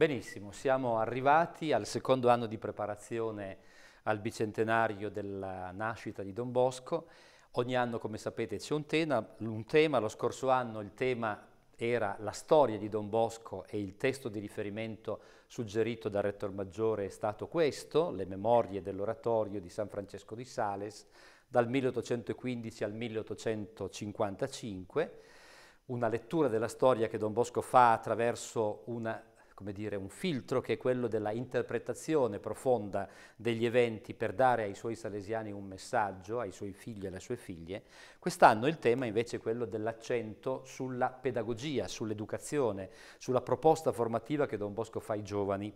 Benissimo, siamo arrivati al secondo anno di preparazione al bicentenario della nascita di Don Bosco. Ogni anno, come sapete, c'è un, un, tema. Lo scorso anno il tema era la storia di Don Bosco e il testo di riferimento suggerito dal Rettore Maggiore è stato questo, le memorie dell'oratorio di San Francesco di Sales dal 1815 al 1855, una lettura della storia che Don Bosco fa attraverso una come dire, un filtro che è quello della interpretazione profonda degli eventi per dare ai suoi salesiani un messaggio, ai suoi figli e alle sue figlie. Quest'anno il tema invece è quello dell'accento sulla pedagogia, sull'educazione, sulla proposta formativa che Don Bosco fa ai giovani.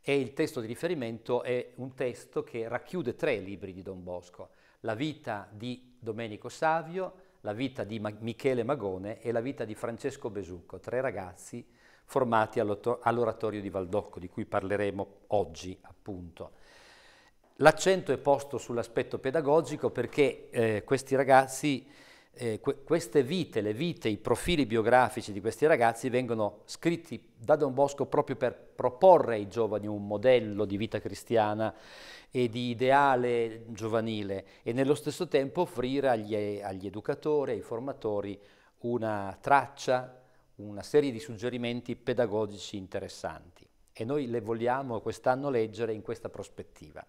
E il testo di riferimento è un testo che racchiude tre libri di Don Bosco, la vita di Domenico Savio, la vita di Michele Magone e la vita di Francesco Besucco, tre ragazzi formati all'oratorio di Valdocco, di cui parleremo oggi appunto. L'accento è posto sull'aspetto pedagogico perché eh, questi ragazzi, eh, que queste vite, le vite, i profili biografici di questi ragazzi vengono scritti da Don Bosco proprio per proporre ai giovani un modello di vita cristiana e di ideale giovanile e nello stesso tempo offrire agli, agli educatori, ai formatori una traccia una serie di suggerimenti pedagogici interessanti e noi le vogliamo quest'anno leggere in questa prospettiva.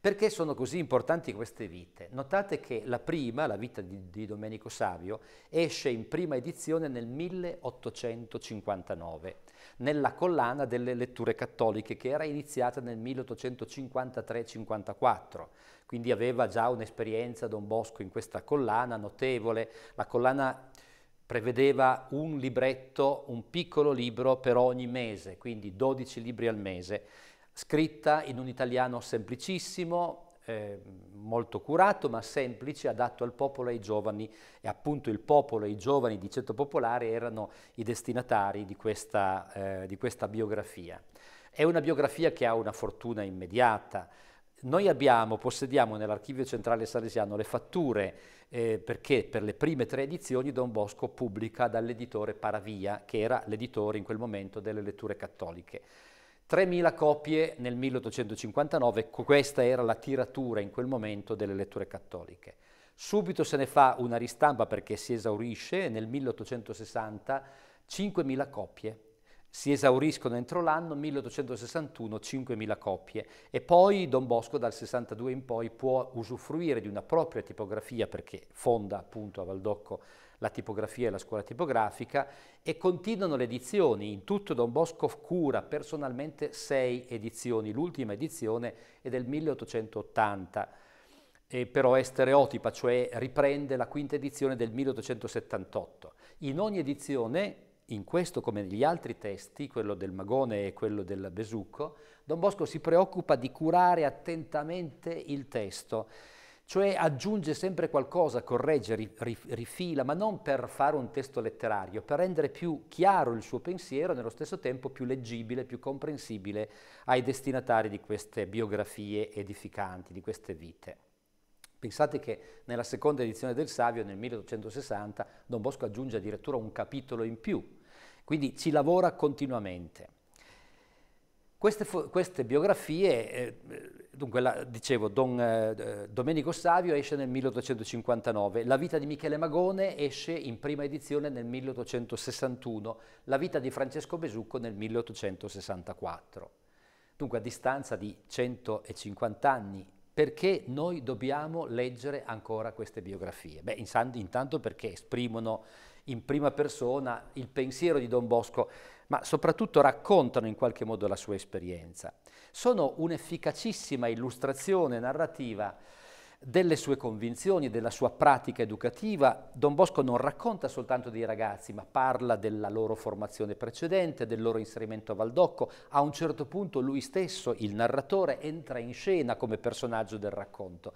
Perché sono così importanti queste vite? Notate che la prima, la vita di, di Domenico Savio, esce in prima edizione nel 1859, nella collana delle letture cattoliche che era iniziata nel 1853-54 quindi aveva già un'esperienza Don Bosco in questa collana notevole. La collana prevedeva un libretto, un piccolo libro per ogni mese, quindi 12 libri al mese, scritta in un italiano semplicissimo, eh, molto curato ma semplice, adatto al popolo e ai giovani e appunto il popolo e i giovani di ceto popolare erano i destinatari di questa, eh, di questa biografia. È una biografia che ha una fortuna immediata, noi abbiamo, possediamo nell'archivio centrale salesiano le fatture eh, perché per le prime tre edizioni Don Bosco pubblica dall'editore Paravia, che era l'editore in quel momento delle letture cattoliche. 3.000 copie nel 1859, questa era la tiratura in quel momento delle letture cattoliche. Subito se ne fa una ristampa perché si esaurisce nel 1860 5.000 copie si esauriscono entro l'anno 1861 5.000 copie e poi Don Bosco dal 62 in poi può usufruire di una propria tipografia perché fonda appunto a Valdocco la tipografia e la scuola tipografica e continuano le edizioni, in tutto Don Bosco cura personalmente sei edizioni, l'ultima edizione è del 1880 eh, però è stereotipa, cioè riprende la quinta edizione del 1878. In ogni edizione in questo, come negli altri testi, quello del Magone e quello del Besucco, Don Bosco si preoccupa di curare attentamente il testo, cioè aggiunge sempre qualcosa, corregge, rifila, ma non per fare un testo letterario, per rendere più chiaro il suo pensiero e nello stesso tempo più leggibile, più comprensibile ai destinatari di queste biografie edificanti, di queste vite. Pensate che nella seconda edizione del Savio, nel 1860, Don Bosco aggiunge addirittura un capitolo in più quindi ci lavora continuamente. Queste, queste biografie, eh, dunque la, dicevo, Don, eh, Domenico Savio esce nel 1859, La vita di Michele Magone esce in prima edizione nel 1861, La vita di Francesco Besucco nel 1864. Dunque a distanza di 150 anni, perché noi dobbiamo leggere ancora queste biografie? Beh, intanto perché esprimono in prima persona il pensiero di Don Bosco, ma soprattutto raccontano in qualche modo la sua esperienza. Sono un'efficacissima illustrazione narrativa delle sue convinzioni, della sua pratica educativa. Don Bosco non racconta soltanto dei ragazzi, ma parla della loro formazione precedente, del loro inserimento a Valdocco. A un certo punto lui stesso, il narratore, entra in scena come personaggio del racconto.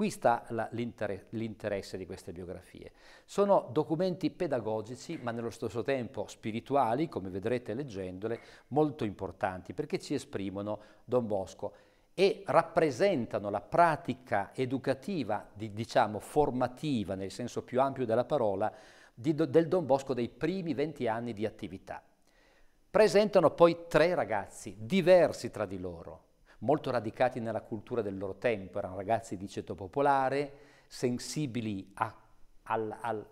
Qui sta l'interesse di queste biografie. Sono documenti pedagogici, ma nello stesso tempo spirituali, come vedrete leggendole, molto importanti perché ci esprimono Don Bosco e rappresentano la pratica educativa, di, diciamo formativa nel senso più ampio della parola, di, del Don Bosco dei primi 20 anni di attività. Presentano poi tre ragazzi diversi tra di loro, molto radicati nella cultura del loro tempo, erano ragazzi di ceto popolare, sensibili a, al, al,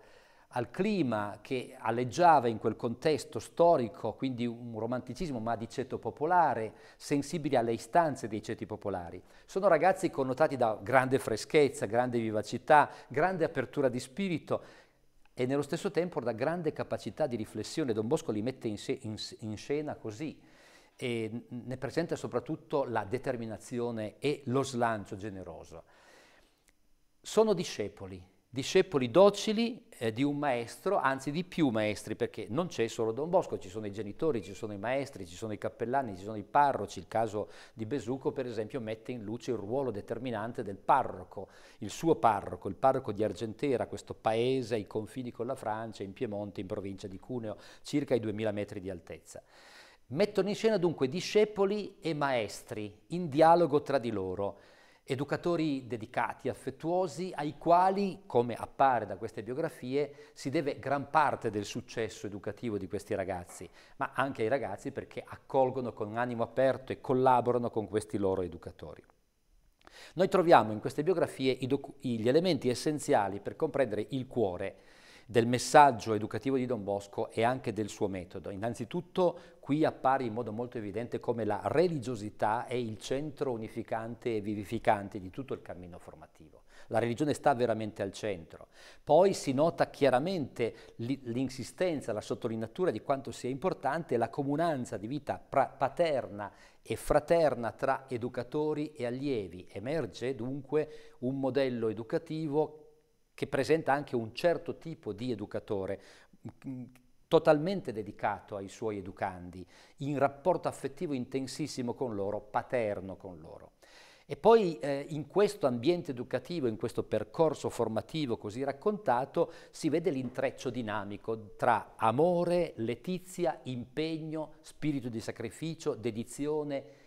al clima che alleggiava in quel contesto storico, quindi un romanticismo ma di ceto popolare, sensibili alle istanze dei ceti popolari. Sono ragazzi connotati da grande freschezza, grande vivacità, grande apertura di spirito e nello stesso tempo da grande capacità di riflessione. Don Bosco li mette in, se- in, in scena così, e ne presenta soprattutto la determinazione e lo slancio generoso. Sono discepoli, discepoli docili eh, di un maestro, anzi di più maestri, perché non c'è solo Don Bosco, ci sono i genitori, ci sono i maestri, ci sono i cappellani, ci sono i parroci. Il caso di Besuco, per esempio, mette in luce il ruolo determinante del parroco, il suo parroco, il parroco di Argentera, questo paese ai confini con la Francia, in Piemonte, in provincia di Cuneo, circa i 2000 metri di altezza. Mettono in scena dunque discepoli e maestri in dialogo tra di loro, educatori dedicati, affettuosi, ai quali, come appare da queste biografie, si deve gran parte del successo educativo di questi ragazzi, ma anche ai ragazzi perché accolgono con animo aperto e collaborano con questi loro educatori. Noi troviamo in queste biografie gli elementi essenziali per comprendere il cuore del messaggio educativo di Don Bosco e anche del suo metodo. Innanzitutto qui appare in modo molto evidente come la religiosità è il centro unificante e vivificante di tutto il cammino formativo. La religione sta veramente al centro. Poi si nota chiaramente l'insistenza, la sottolineatura di quanto sia importante la comunanza di vita paterna e fraterna tra educatori e allievi. Emerge dunque un modello educativo che presenta anche un certo tipo di educatore mm, mm, totalmente dedicato ai suoi educandi, in rapporto affettivo intensissimo con loro, paterno con loro. E poi eh, in questo ambiente educativo, in questo percorso formativo così raccontato, si vede l'intreccio dinamico tra amore, letizia, impegno, spirito di sacrificio, dedizione,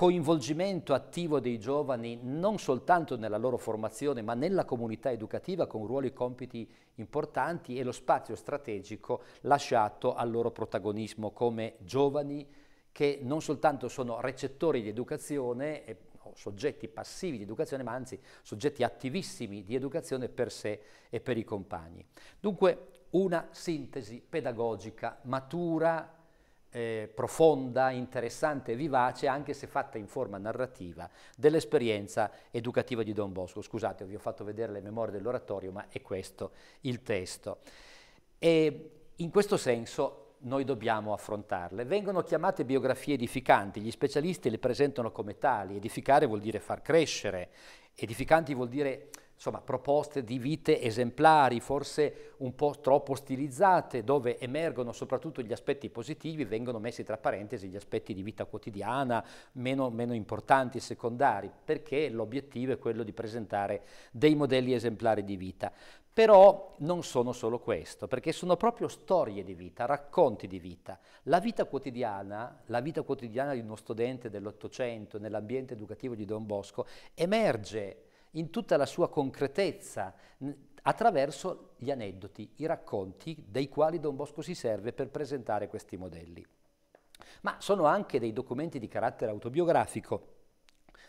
coinvolgimento attivo dei giovani non soltanto nella loro formazione ma nella comunità educativa con ruoli e compiti importanti e lo spazio strategico lasciato al loro protagonismo come giovani che non soltanto sono recettori di educazione e soggetti passivi di educazione, ma anzi soggetti attivissimi di educazione per sé e per i compagni. Dunque una sintesi pedagogica matura eh, profonda, interessante e vivace, anche se fatta in forma narrativa, dell'esperienza educativa di Don Bosco. Scusate, vi ho fatto vedere le memorie dell'oratorio, ma è questo il testo. E in questo senso noi dobbiamo affrontarle. Vengono chiamate biografie edificanti, gli specialisti le presentano come tali, edificare vuol dire far crescere, edificanti vuol dire insomma, proposte di vite esemplari, forse un po' troppo stilizzate, dove emergono soprattutto gli aspetti positivi, vengono messi tra parentesi gli aspetti di vita quotidiana, meno, meno importanti e secondari, perché l'obiettivo è quello di presentare dei modelli esemplari di vita. Però non sono solo questo, perché sono proprio storie di vita, racconti di vita. La vita quotidiana, la vita quotidiana di uno studente dell'Ottocento nell'ambiente educativo di Don Bosco, emerge in tutta la sua concretezza, attraverso gli aneddoti, i racconti dei quali Don Bosco si serve per presentare questi modelli. Ma sono anche dei documenti di carattere autobiografico,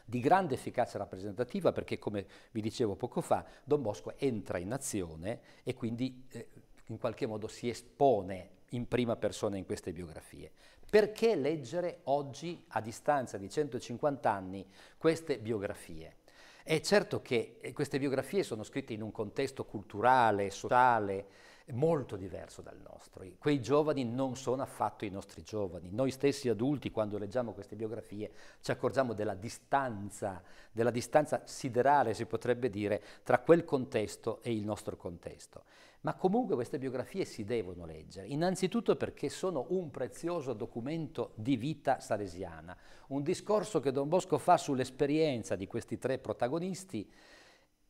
di grande efficacia rappresentativa perché, come vi dicevo poco fa, Don Bosco entra in azione e quindi eh, in qualche modo si espone in prima persona in queste biografie. Perché leggere oggi, a distanza di 150 anni, queste biografie? È certo che eh, queste biografie sono scritte in un contesto culturale, sociale, molto diverso dal nostro. Quei giovani non sono affatto i nostri giovani. Noi stessi adulti, quando leggiamo queste biografie, ci accorgiamo della distanza, della distanza siderale, si potrebbe dire, tra quel contesto e il nostro contesto. Ma comunque queste biografie si devono leggere, innanzitutto perché sono un prezioso documento di vita salesiana, un discorso che Don Bosco fa sull'esperienza di questi tre protagonisti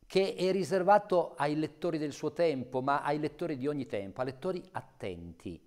che è riservato ai lettori del suo tempo, ma ai lettori di ogni tempo, a lettori attenti,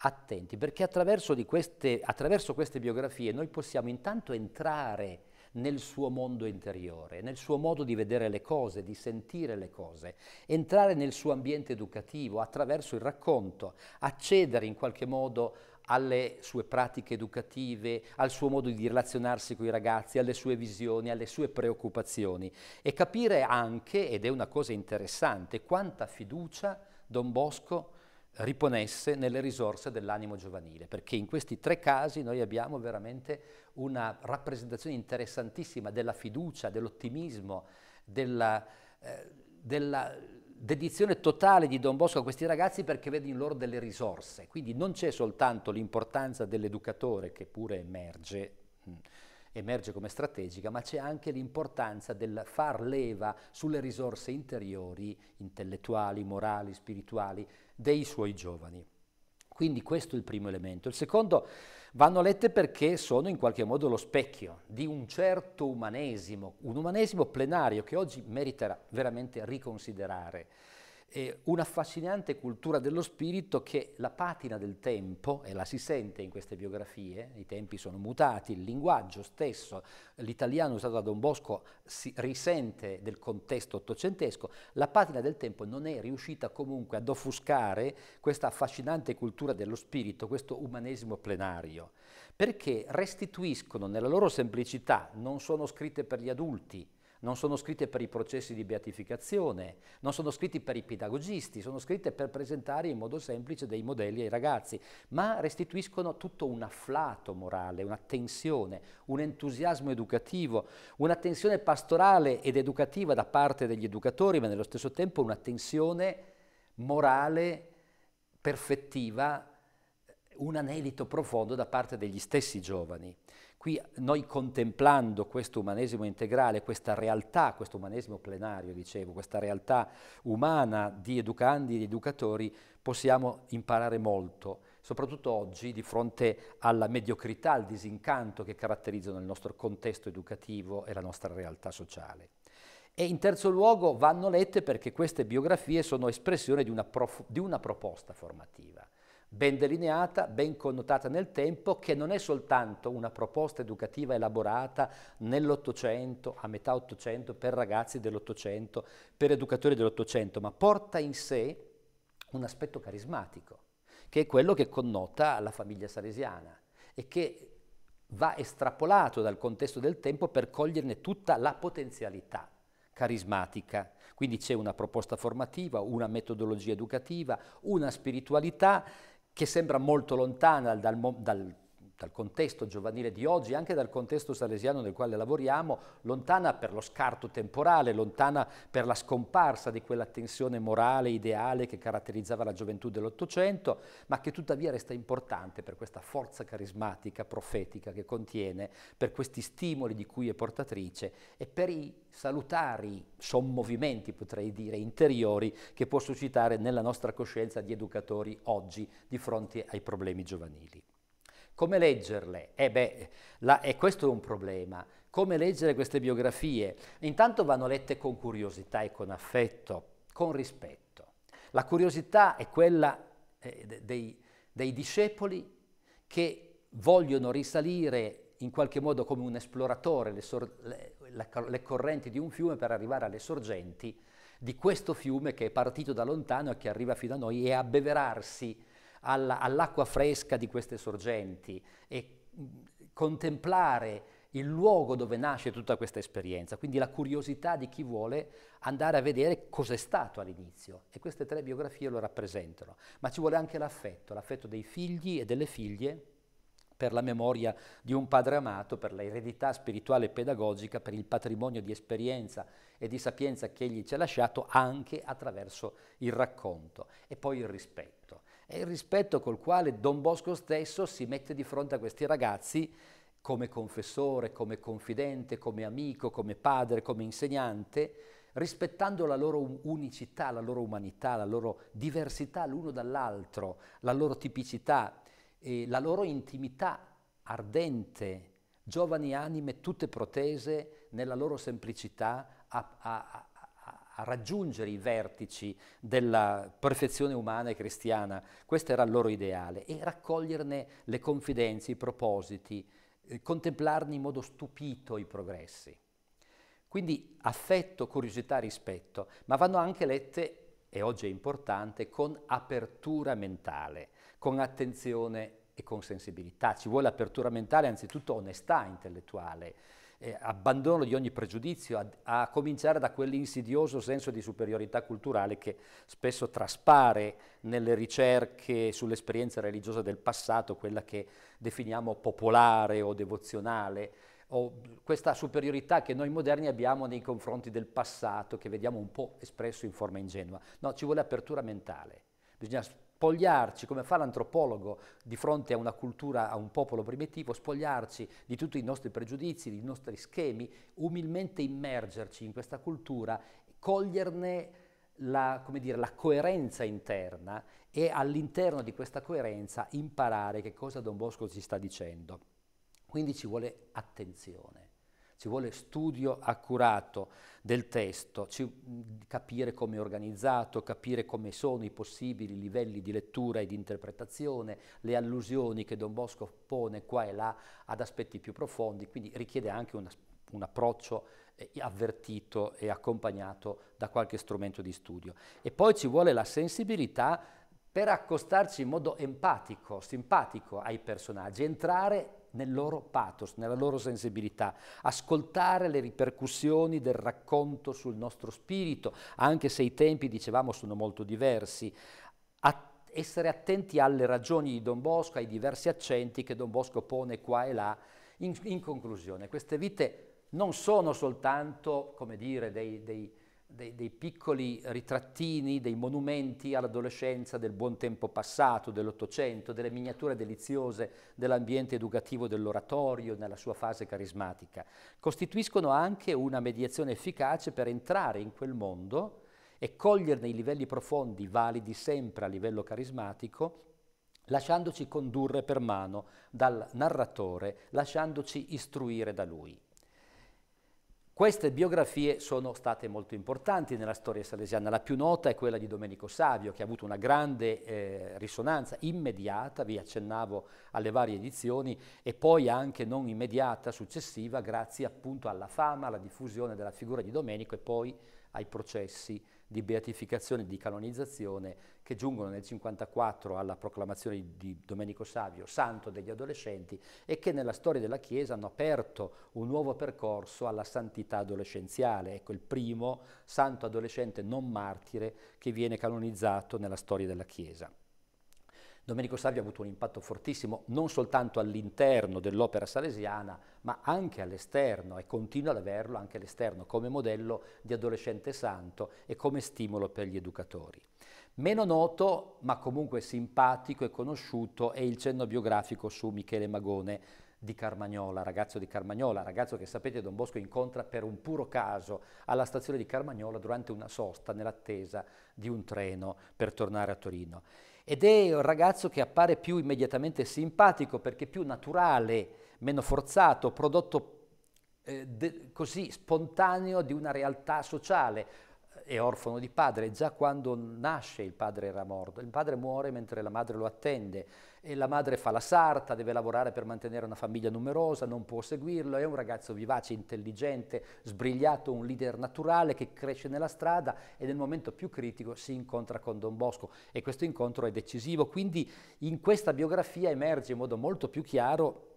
attenti perché attraverso queste, attraverso queste biografie noi possiamo intanto entrare nel suo mondo interiore, nel suo modo di vedere le cose, di sentire le cose, entrare nel suo ambiente educativo attraverso il racconto, accedere in qualche modo alle sue pratiche educative, al suo modo di relazionarsi con i ragazzi, alle sue visioni, alle sue preoccupazioni e capire anche, ed è una cosa interessante, quanta fiducia Don Bosco ha riponesse nelle risorse dell'animo giovanile, perché in questi tre casi noi abbiamo veramente una rappresentazione interessantissima della fiducia, dell'ottimismo, della, eh, della, dedizione totale di Don Bosco a questi ragazzi perché vede in loro delle risorse. Quindi non c'è soltanto l'importanza dell'educatore che pure emerge, emerge come strategica, ma c'è anche l'importanza del far leva sulle risorse interiori, intellettuali, morali, spirituali, dei suoi giovani. Quindi questo è il primo elemento. Il secondo vanno lette perché sono in qualche modo lo specchio di un certo umanesimo, un umanesimo plenario che oggi merita veramente riconsiderare eh, un'affascinante cultura dello spirito che la patina del tempo, e la si sente in queste biografie, i tempi sono mutati, il linguaggio stesso, l'italiano usato da Don Bosco si risente del contesto ottocentesco, la patina del tempo non è riuscita comunque ad offuscare questa affascinante cultura dello spirito, questo umanesimo plenario, perché restituiscono nella loro semplicità, non sono scritte per gli adulti, non sono scritte per i processi di beatificazione, non sono scritte per i pedagogisti, sono scritte per presentare in modo semplice dei modelli ai ragazzi, ma restituiscono tutto un afflato morale, una tensione, un entusiasmo educativo, una tensione pastorale ed educativa da parte degli educatori, ma nello stesso tempo una tensione morale, perfettiva, un anelito profondo da parte degli stessi giovani. Qui noi contemplando questo umanesimo integrale, questa realtà, questo umanesimo plenario, dicevo, questa realtà umana di educandi e di educatori, possiamo imparare molto, soprattutto oggi di fronte alla mediocrità, al disincanto che caratterizzano il nostro contesto educativo e la nostra realtà sociale. E in terzo luogo vanno lette perché queste biografie sono espressione di una, di una proposta formativa ben delineata, ben connotata nel tempo, che non è soltanto una proposta educativa elaborata nell'Ottocento, a metà Ottocento, per ragazzi dell'Ottocento, per educatori dell'Ottocento, ma porta in sé un aspetto carismatico, che è quello che connota la famiglia salesiana e che va estrapolato dal contesto del tempo per coglierne tutta la potenzialità carismatica. Quindi c'è una proposta formativa, una metodologia educativa, una spiritualità che sembra molto lontana dal, dal, dal contesto giovanile di oggi, anche dal contesto salesiano nel quale lavoriamo, lontana per lo scarto temporale, lontana per la scomparsa di quella tensione morale, ideale che caratterizzava la gioventù dell'Ottocento, ma che tuttavia resta importante per questa forza carismatica, profetica che contiene, per questi stimoli di cui è portatrice e per i salutari sommovimenti, potrei dire, interiori che può suscitare nella nostra coscienza di educatori oggi di fronte ai problemi giovanili. Come leggerle? Eh beh, la, e eh, questo è un problema. Come leggere queste biografie? Intanto vanno lette con curiosità e con affetto, con rispetto. La curiosità è quella eh, dei, dei discepoli che vogliono risalire in qualche modo come un esploratore le, le, le, correnti di un fiume per arrivare alle sorgenti di questo fiume che è partito da lontano e che arriva fino a noi e abbeverarsi alla, all'acqua fresca di queste sorgenti e contemplare il luogo dove nasce tutta questa esperienza, quindi la curiosità di chi vuole andare a vedere cos'è stato all'inizio e queste tre biografie lo rappresentano, ma ci vuole anche l'affetto, l'affetto dei figli e delle figlie per la memoria di un padre amato, per l'eredità spirituale e pedagogica, per il patrimonio di esperienza e di sapienza che egli ci ha lasciato anche attraverso il racconto e poi il rispetto. È il rispetto col quale Don Bosco stesso si mette di fronte a questi ragazzi come confessore, come confidente, come amico, come padre, come insegnante, rispettando la loro unicità, la loro umanità, la loro diversità l'uno dall'altro, la loro tipicità, e la loro intimità ardente, giovani anime tutte protese nella loro semplicità a, a, a raggiungere i vertici della perfezione umana e cristiana, questo era il loro ideale, e raccoglierne le confidenze, i propositi, eh, contemplarne in modo stupito i progressi. Quindi affetto, curiosità, rispetto, ma vanno anche lette, e oggi è importante, con apertura mentale, con attenzione e con sensibilità. Ci vuole apertura mentale, anzitutto onestà intellettuale eh, abbandono di ogni pregiudizio, a, a cominciare da quell'insidioso senso di superiorità culturale che spesso traspare nelle ricerche sull'esperienza religiosa del passato, quella che definiamo popolare o devozionale, o questa superiorità che noi moderni abbiamo nei confronti del passato, che vediamo un po' espresso in forma ingenua. No, ci vuole apertura mentale. Bisogna spogliarci, come fa l'antropologo di fronte a una cultura, a un popolo primitivo, spogliarci di tutti i nostri pregiudizi, dei nostri schemi, umilmente immergerci in questa cultura, coglierne la, dire, la coerenza interna e all'interno di questa coerenza imparare che cosa Don Bosco ci sta dicendo. Quindi ci vuole attenzione ci vuole studio accurato del testo, ci, capire come è organizzato, capire come sono i possibili livelli di lettura e di interpretazione, le allusioni che Don Bosco pone qua e là ad aspetti più profondi, quindi richiede anche un, un approccio eh, avvertito e accompagnato da qualche strumento di studio. E poi ci vuole la sensibilità per accostarci in modo empatico, simpatico ai personaggi, entrare nel loro pathos, nella loro sensibilità, ascoltare le ripercussioni del racconto sul nostro spirito, anche se i tempi, dicevamo, sono molto diversi, Att essere attenti alle ragioni di Don Bosco, ai diversi accenti che Don Bosco pone qua e là. in, in conclusione, queste vite non sono soltanto, come dire, dei, dei, dei, dei piccoli ritrattini, dei monumenti all'adolescenza del buon tempo passato, dell'Ottocento, delle miniature deliziose dell'ambiente educativo dell'oratorio nella sua fase carismatica. Costituiscono anche una mediazione efficace per entrare in quel mondo e coglierne i livelli profondi, validi sempre a livello carismatico, lasciandoci condurre per mano dal narratore, lasciandoci istruire da lui. Queste biografie sono state molto importanti nella storia salesiana, la più nota è quella di Domenico Savio che ha avuto una grande eh, risonanza immediata, vi accennavo alle varie edizioni, e poi anche non immediata, successiva, grazie appunto alla fama, alla diffusione della figura di Domenico e poi ai processi di beatificazione e di canonizzazione che giungono nel 1954 alla proclamazione di Domenico Savio, santo degli adolescenti, e che nella storia della Chiesa hanno aperto un nuovo percorso alla santità adolescenziale. Ecco il primo santo adolescente non martire che viene canonizzato nella storia della Chiesa. Domenico Savio ha avuto un impatto fortissimo non soltanto all'interno dell'opera salesiana, ma anche all'esterno e continua ad averlo anche all'esterno come modello di adolescente santo e come stimolo per gli educatori. Meno noto, ma comunque simpatico e conosciuto, è il cenno biografico su Michele Magone, di Carmagnola, ragazzo di Carmagnola, ragazzo che sapete Don Bosco incontra per un puro caso alla stazione di Carmagnola durante una sosta nell'attesa di un treno per tornare a Torino. Ed è un ragazzo che appare più immediatamente simpatico perché più naturale, meno forzato, prodotto eh, de- così spontaneo di una realtà sociale. È orfano di padre, già quando nasce il padre era morto, il padre muore mentre la madre lo attende e la madre fa la sarta, deve lavorare per mantenere una famiglia numerosa, non può seguirlo, è un ragazzo vivace, intelligente, sbrigliato, un leader naturale che cresce nella strada e nel momento più critico si incontra con Don Bosco e questo incontro è decisivo, quindi in questa biografia emerge in modo molto più chiaro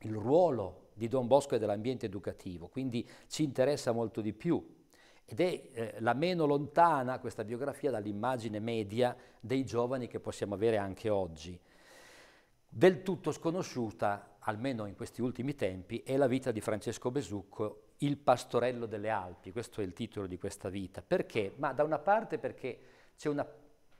il ruolo di Don Bosco e dell'ambiente educativo, quindi ci interessa molto di più ed è eh, la meno lontana questa biografia dall'immagine media dei giovani che possiamo avere anche oggi. Del tutto sconosciuta, almeno in questi ultimi tempi, è la vita di Francesco Besucco, Il pastorello delle Alpi, questo è il titolo di questa vita. Perché? Ma da una parte perché c'è una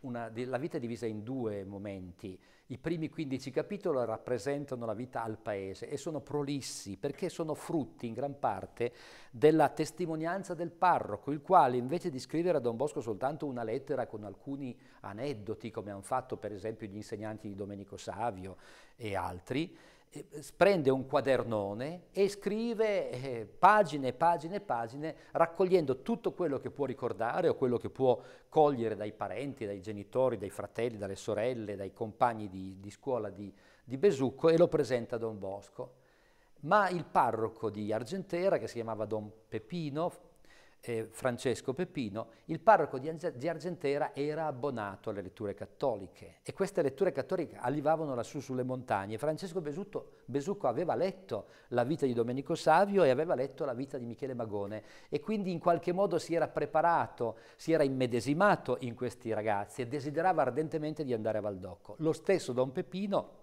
una, la vita è divisa in due momenti. I primi 15 capitoli rappresentano la vita al paese e sono prolissi perché sono frutti in gran parte della testimonianza del parroco, il quale invece di scrivere a Don Bosco soltanto una lettera con alcuni aneddoti, come hanno fatto per esempio gli insegnanti di Domenico Savio e altri, eh, prende un quadernone e scrive eh, pagine e pagine e pagine raccogliendo tutto quello che può ricordare o quello che può cogliere dai parenti, dai genitori, dai fratelli, dalle sorelle, dai compagni di, di scuola di, di, Besucco e lo presenta a Don Bosco. Ma il parroco di Argentera, che si chiamava Don Pepino, eh, Francesco Peppino, il parroco di Argentera era abbonato alle letture cattoliche e queste letture cattoliche arrivavano lassù sulle montagne. Francesco Besutto, Besucco aveva letto la vita di Domenico Savio e aveva letto la vita di Michele Magone e quindi in qualche modo si era preparato, si era immedesimato in questi ragazzi e desiderava ardentemente di andare a Valdocco. Lo stesso Don Peppino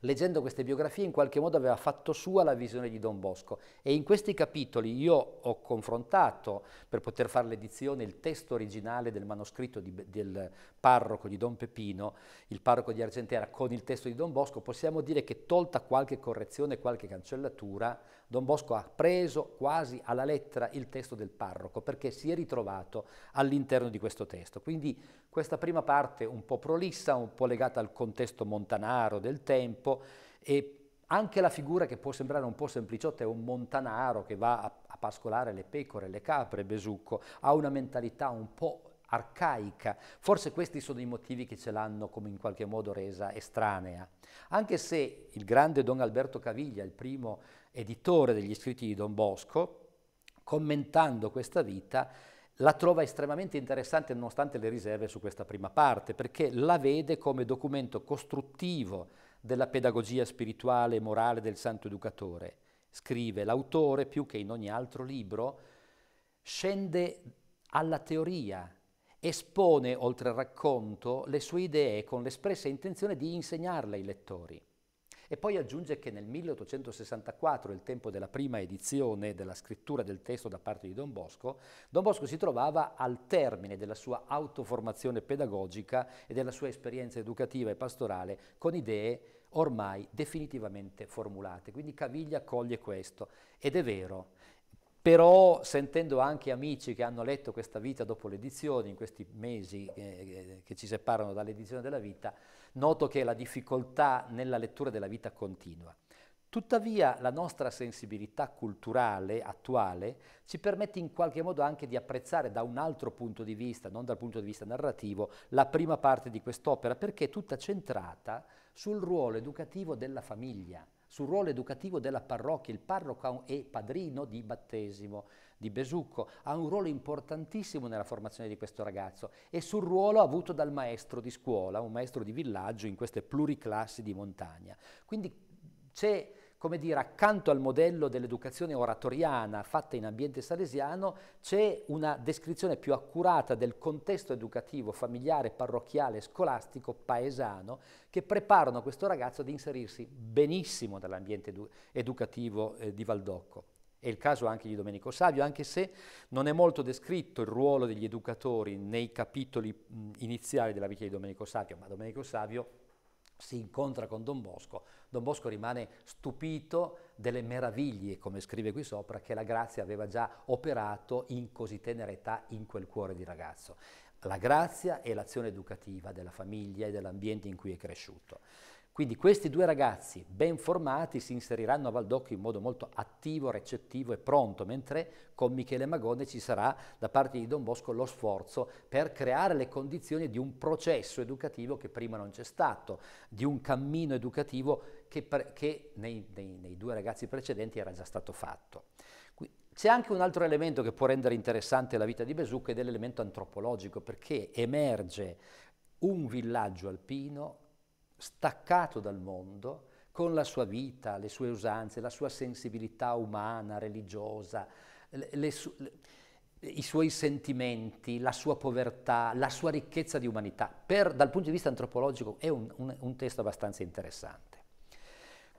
leggendo queste biografie in qualche modo aveva fatto sua la visione di Don Bosco e in questi capitoli io ho confrontato per poter fare l'edizione il testo originale del manoscritto di, del parroco di Don Pepino, il parroco di Argentera con il testo di Don Bosco, possiamo dire che tolta qualche correzione, qualche cancellatura, Don Bosco ha preso quasi alla lettera il testo del parroco perché si è ritrovato all'interno di questo testo. Quindi questa prima parte un po' prolissa, un po' legata al contesto montanaro del tempo e anche la figura che può sembrare un po' sempliciotta è un montanaro che va a, pascolare le pecore, le capre, Besucco, ha una mentalità un po' arcaica. Forse questi sono i motivi che ce l'hanno come in qualche modo resa estranea. Anche se il grande Don Alberto Caviglia, il primo editore degli scritti di Don Bosco, commentando questa vita, la trova estremamente interessante nonostante le riserve su questa prima parte, perché la vede come documento costruttivo della pedagogia spirituale e morale del santo educatore. Scrive, l'autore, più che in ogni altro libro, scende alla teoria Espone, oltre al racconto, le sue idee con l'espressa intenzione di insegnarle ai lettori. E poi aggiunge che nel 1864, il tempo della prima edizione della scrittura del testo da parte di Don Bosco, Don Bosco si trovava al termine della sua autoformazione pedagogica e della sua esperienza educativa e pastorale con idee ormai definitivamente formulate. Quindi Caviglia coglie questo ed è vero, però sentendo anche amici che hanno letto questa vita dopo l'edizione, in questi mesi eh, eh, che ci separano dall'edizione della vita, noto che la difficoltà nella lettura della vita continua. Tuttavia la nostra sensibilità culturale attuale ci permette in qualche modo anche di apprezzare da un altro punto di vista, non dal punto di vista narrativo, la prima parte di quest'opera perché è tutta centrata sul ruolo educativo della famiglia sul ruolo educativo della parrocchia. Il parroco e padrino di battesimo di Besucco, ha un ruolo importantissimo nella formazione di questo ragazzo e sul ruolo avuto dal maestro di scuola, un maestro di villaggio in queste pluriclassi di montagna. Quindi c'è come dire, accanto al modello dell'educazione oratoriana fatta in ambiente salesiano, c'è una descrizione più accurata del contesto educativo familiare, parrocchiale, scolastico, paesano, che preparano questo ragazzo ad inserirsi benissimo nell'ambiente edu educativo eh, di Valdocco. È il caso anche di Domenico Savio, anche se non è molto descritto il ruolo degli educatori nei capitoli iniziali della vita di Domenico Savio, ma Domenico Savio si incontra con Don Bosco Don Bosco rimane stupito delle meraviglie, come scrive qui sopra, che la grazia aveva già operato in così tenera età in quel cuore di ragazzo. La grazia è l'azione educativa della famiglia e dell'ambiente in cui è cresciuto. Quindi questi due ragazzi ben formati si inseriranno a Valdocchio in modo molto attivo, recettivo e pronto, mentre con Michele Magone ci sarà da parte di Don Bosco lo sforzo per creare le condizioni di un processo educativo che prima non c'è stato, di un cammino educativo che, pre, che nei, nei, nei, due ragazzi precedenti era già stato fatto. C'è anche un altro elemento che può rendere interessante la vita di Besucca ed è l'elemento antropologico, perché emerge un villaggio alpino staccato dal mondo, con la sua vita, le sue usanze, la sua sensibilità umana, religiosa, le, le su, le, i suoi sentimenti, la sua povertà, la sua ricchezza di umanità. Per, dal punto di vista antropologico è un, un, un testo abbastanza interessante.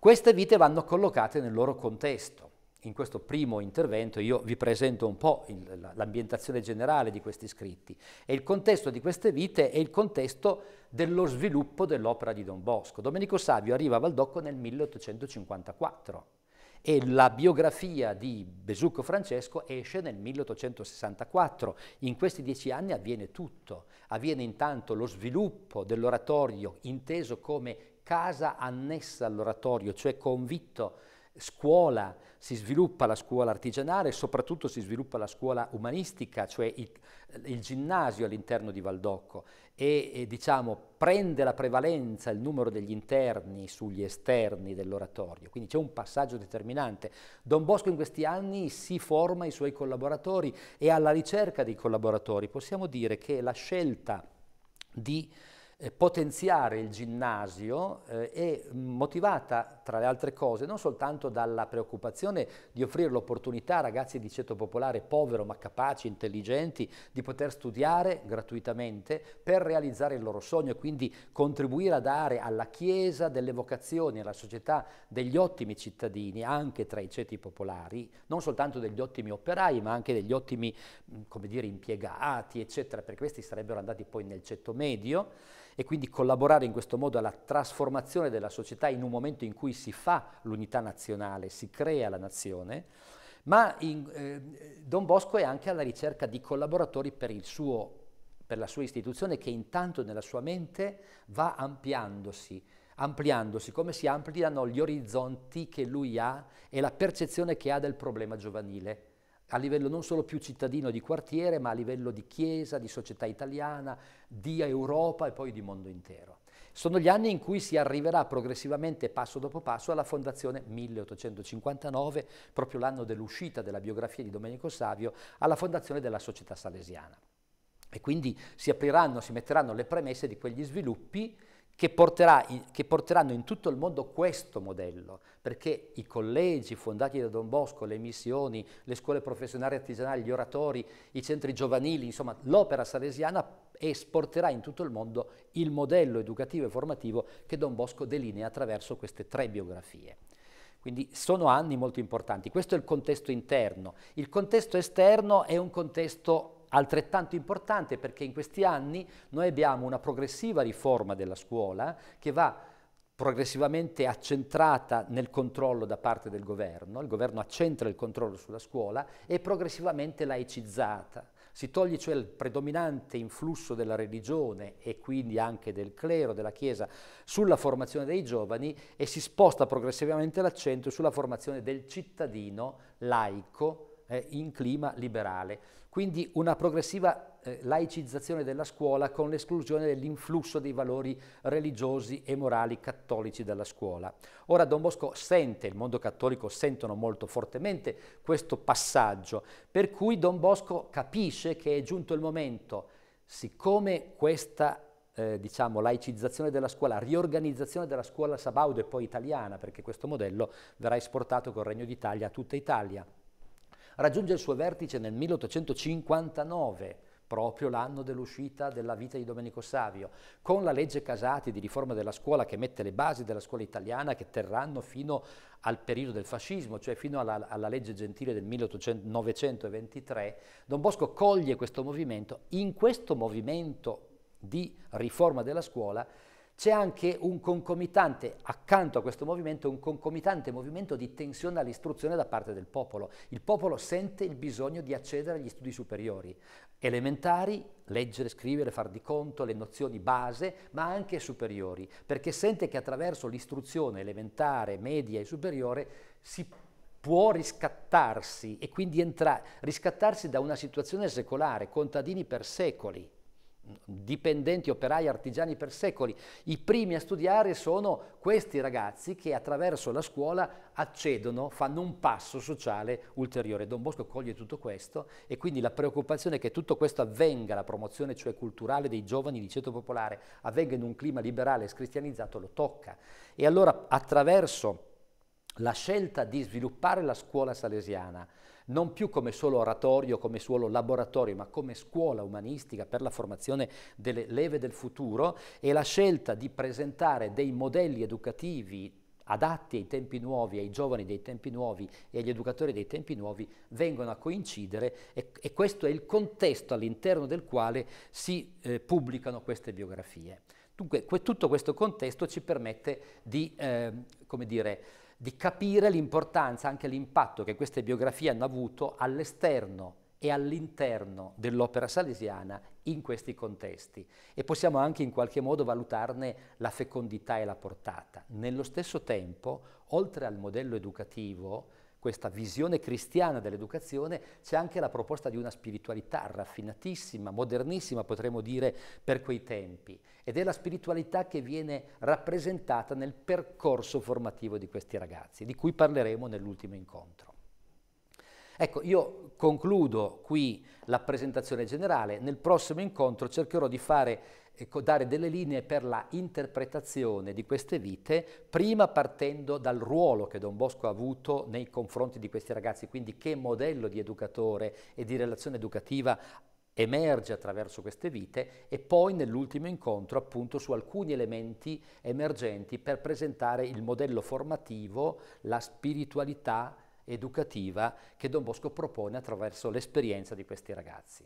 Queste vite vanno collocate nel loro contesto. In questo primo intervento io vi presento un po' il, l'ambientazione generale di questi scritti e il contesto di queste vite è il contesto dello sviluppo dell'opera di Don Bosco. Domenico Savio arriva a Valdocco nel 1854 e la biografia di Besucco Francesco esce nel 1864. In questi dieci anni avviene tutto, avviene intanto lo sviluppo dell'oratorio inteso come casa annessa all'oratorio, cioè convitto, scuola, si sviluppa la scuola artigianale, e soprattutto si sviluppa la scuola umanistica, cioè il, il ginnasio all'interno di Valdocco e, e diciamo, prende la prevalenza il numero degli interni sugli esterni dell'oratorio, quindi c'è un passaggio determinante. Don Bosco in questi anni si forma i suoi collaboratori e alla ricerca dei collaboratori possiamo dire che la scelta di eh, potenziare il ginnasio eh, è motivata, tra le altre cose, non soltanto dalla preoccupazione di offrire l'opportunità a ragazzi di ceto popolare povero ma capaci, intelligenti, di poter studiare gratuitamente per realizzare il loro sogno e quindi contribuire a dare alla Chiesa delle vocazioni, alla società degli ottimi cittadini, anche tra i ceti popolari, non soltanto degli ottimi operai ma anche degli ottimi, mm, come dire, impiegati, eccetera, perché questi sarebbero andati poi nel ceto medio e quindi collaborare in questo modo alla trasformazione della società in un momento in cui si fa l'unità nazionale, si crea la nazione, ma in, eh, Don Bosco è anche alla ricerca di collaboratori per, suo, per la sua istituzione che intanto nella sua mente va ampliandosi, ampliandosi, come si ampliano gli orizzonti che lui ha e la percezione che ha del problema giovanile a livello non solo più cittadino di quartiere, ma a livello di Chiesa, di società italiana, di Europa e poi di mondo intero. Sono gli anni in cui si arriverà progressivamente, passo dopo passo, alla fondazione 1859, proprio l'anno dell'uscita della biografia di Domenico Savio, alla fondazione della Società Salesiana. E quindi si apriranno, si metteranno le premesse di quegli sviluppi che, porterà, che, porteranno in tutto il mondo questo modello, perché i collegi fondati da Don Bosco, le missioni, le scuole professionali artigianali, gli oratori, i centri giovanili, insomma l'opera salesiana esporterà in tutto il mondo il modello educativo e formativo che Don Bosco delinea attraverso queste tre biografie. Quindi sono anni molto importanti, questo è il contesto interno. Il contesto esterno è un contesto altrettanto importante perché in questi anni noi abbiamo una progressiva riforma della scuola che va progressivamente accentrata nel controllo da parte del governo, il governo accentra il controllo sulla scuola e progressivamente laicizzata. Si toglie cioè il predominante influsso della religione e quindi anche del clero, della Chiesa, sulla formazione dei giovani e si sposta progressivamente l'accento sulla formazione del cittadino laico, eh, in clima liberale. Quindi una progressiva eh, laicizzazione della scuola con l'esclusione dell'influsso dei valori religiosi e morali cattolici dalla scuola. Ora Don Bosco sente, il mondo cattolico sentono molto fortemente questo passaggio, per cui Don Bosco capisce che è giunto il momento, siccome questa eh, diciamo, laicizzazione della scuola, riorganizzazione della scuola sabaudo e poi italiana, perché questo modello verrà esportato col Regno d'Italia a tutta Italia raggiunge il suo vertice nel 1859, proprio l'anno dell'uscita della vita di Domenico Savio, con la legge Casati di riforma della scuola che mette le basi della scuola italiana che terranno fino al periodo del fascismo, cioè fino alla, alla legge gentile del 1923, Don Bosco coglie questo movimento, in questo movimento di riforma della scuola c'è anche un concomitante, accanto a questo movimento, un concomitante movimento di tensione all'istruzione da parte del popolo. Il popolo sente il bisogno di accedere agli studi superiori, elementari, leggere, scrivere, far di conto, le nozioni base, ma anche superiori, perché sente che attraverso l'istruzione elementare, media e superiore si può riscattarsi e quindi entra- riscattarsi da una situazione secolare, contadini per secoli dipendenti, operai, artigiani per secoli. I primi a studiare sono questi ragazzi che attraverso la scuola accedono, fanno un passo sociale ulteriore. Don Bosco coglie tutto questo e quindi la preoccupazione è che tutto questo avvenga, la promozione cioè culturale dei giovani di ceto popolare, avvenga in un clima liberale e scristianizzato, lo tocca. E allora attraverso la scelta di sviluppare la scuola salesiana, non più come solo oratorio, come solo laboratorio, ma come scuola umanistica per la formazione delle leve del futuro e la scelta di presentare dei modelli educativi adatti ai tempi nuovi, ai giovani dei tempi nuovi e agli educatori dei tempi nuovi vengono a coincidere e, e questo è il contesto all'interno del quale si eh, pubblicano queste biografie. Dunque que tutto questo contesto ci permette di, eh, come dire, di capire l'importanza, anche l'impatto che queste biografie hanno avuto all'esterno e all'interno dell'opera salesiana in questi contesti e possiamo anche in qualche modo valutarne la fecondità e la portata. Nello stesso tempo, oltre al modello educativo, questa visione cristiana dell'educazione, c'è anche la proposta di una spiritualità raffinatissima, modernissima, potremmo dire, per quei tempi. Ed è la spiritualità che viene rappresentata nel percorso formativo di questi ragazzi, di cui parleremo nell'ultimo incontro. Ecco, io concludo qui la presentazione generale, nel prossimo incontro cercherò di fare, ecco, dare delle linee per la interpretazione di queste vite, prima partendo dal ruolo che Don Bosco ha avuto nei confronti di questi ragazzi, quindi che modello di educatore e di relazione educativa emerge attraverso queste vite e poi nell'ultimo incontro appunto su alcuni elementi emergenti per presentare il modello formativo, la spiritualità, educativa che Don Bosco propone attraverso l'esperienza di questi ragazzi.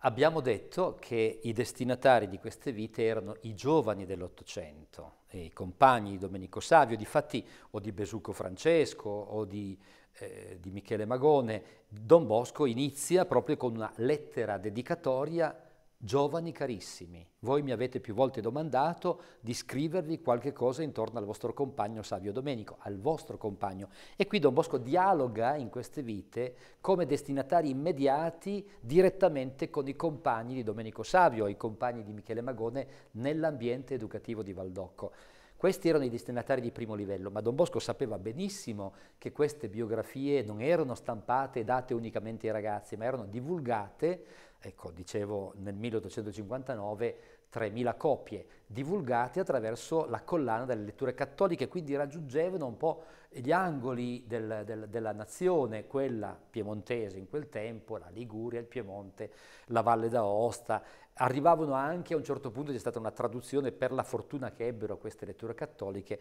Abbiamo detto che i destinatari di queste vite erano i giovani dell'Ottocento, i compagni di Domenico Savio, di fatti, o di Besuco Francesco o di eh, di Michele Magone, Don Bosco inizia proprio con una lettera dedicatoria Giovani carissimi, voi mi avete più volte domandato di scrivervi qualche cosa intorno al vostro compagno Savio Domenico, al vostro compagno. E qui Don Bosco dialoga in queste vite come destinatari immediati direttamente con i compagni di Domenico Savio, i compagni di Michele Magone nell'ambiente educativo di Valdocco. Questi erano i destinatari di primo livello, ma Don Bosco sapeva benissimo che queste biografie non erano stampate e date unicamente ai ragazzi, ma erano divulgate, ecco, dicevo nel 1859, 3.000 copie divulgate attraverso la collana delle letture cattoliche, quindi raggiungevano un po' gli angoli del, del, della nazione, quella piemontese in quel tempo, la Liguria, il Piemonte, la Valle d'Aosta arrivavano anche a un certo punto c'è stata una traduzione per la fortuna che ebbero queste letture cattoliche,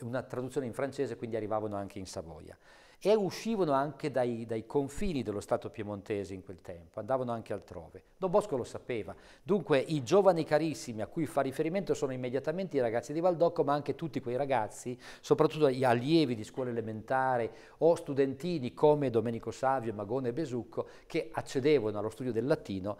una traduzione in francese, quindi arrivavano anche in Savoia e uscivano anche dai, dai, confini dello Stato piemontese in quel tempo, andavano anche altrove. Don Bosco lo sapeva, dunque i giovani carissimi a cui fa riferimento sono immediatamente i ragazzi di Valdocco, ma anche tutti quei ragazzi, soprattutto gli allievi di scuola elementare o studentini come Domenico Savio, Magone e Besucco, che accedevano allo studio del latino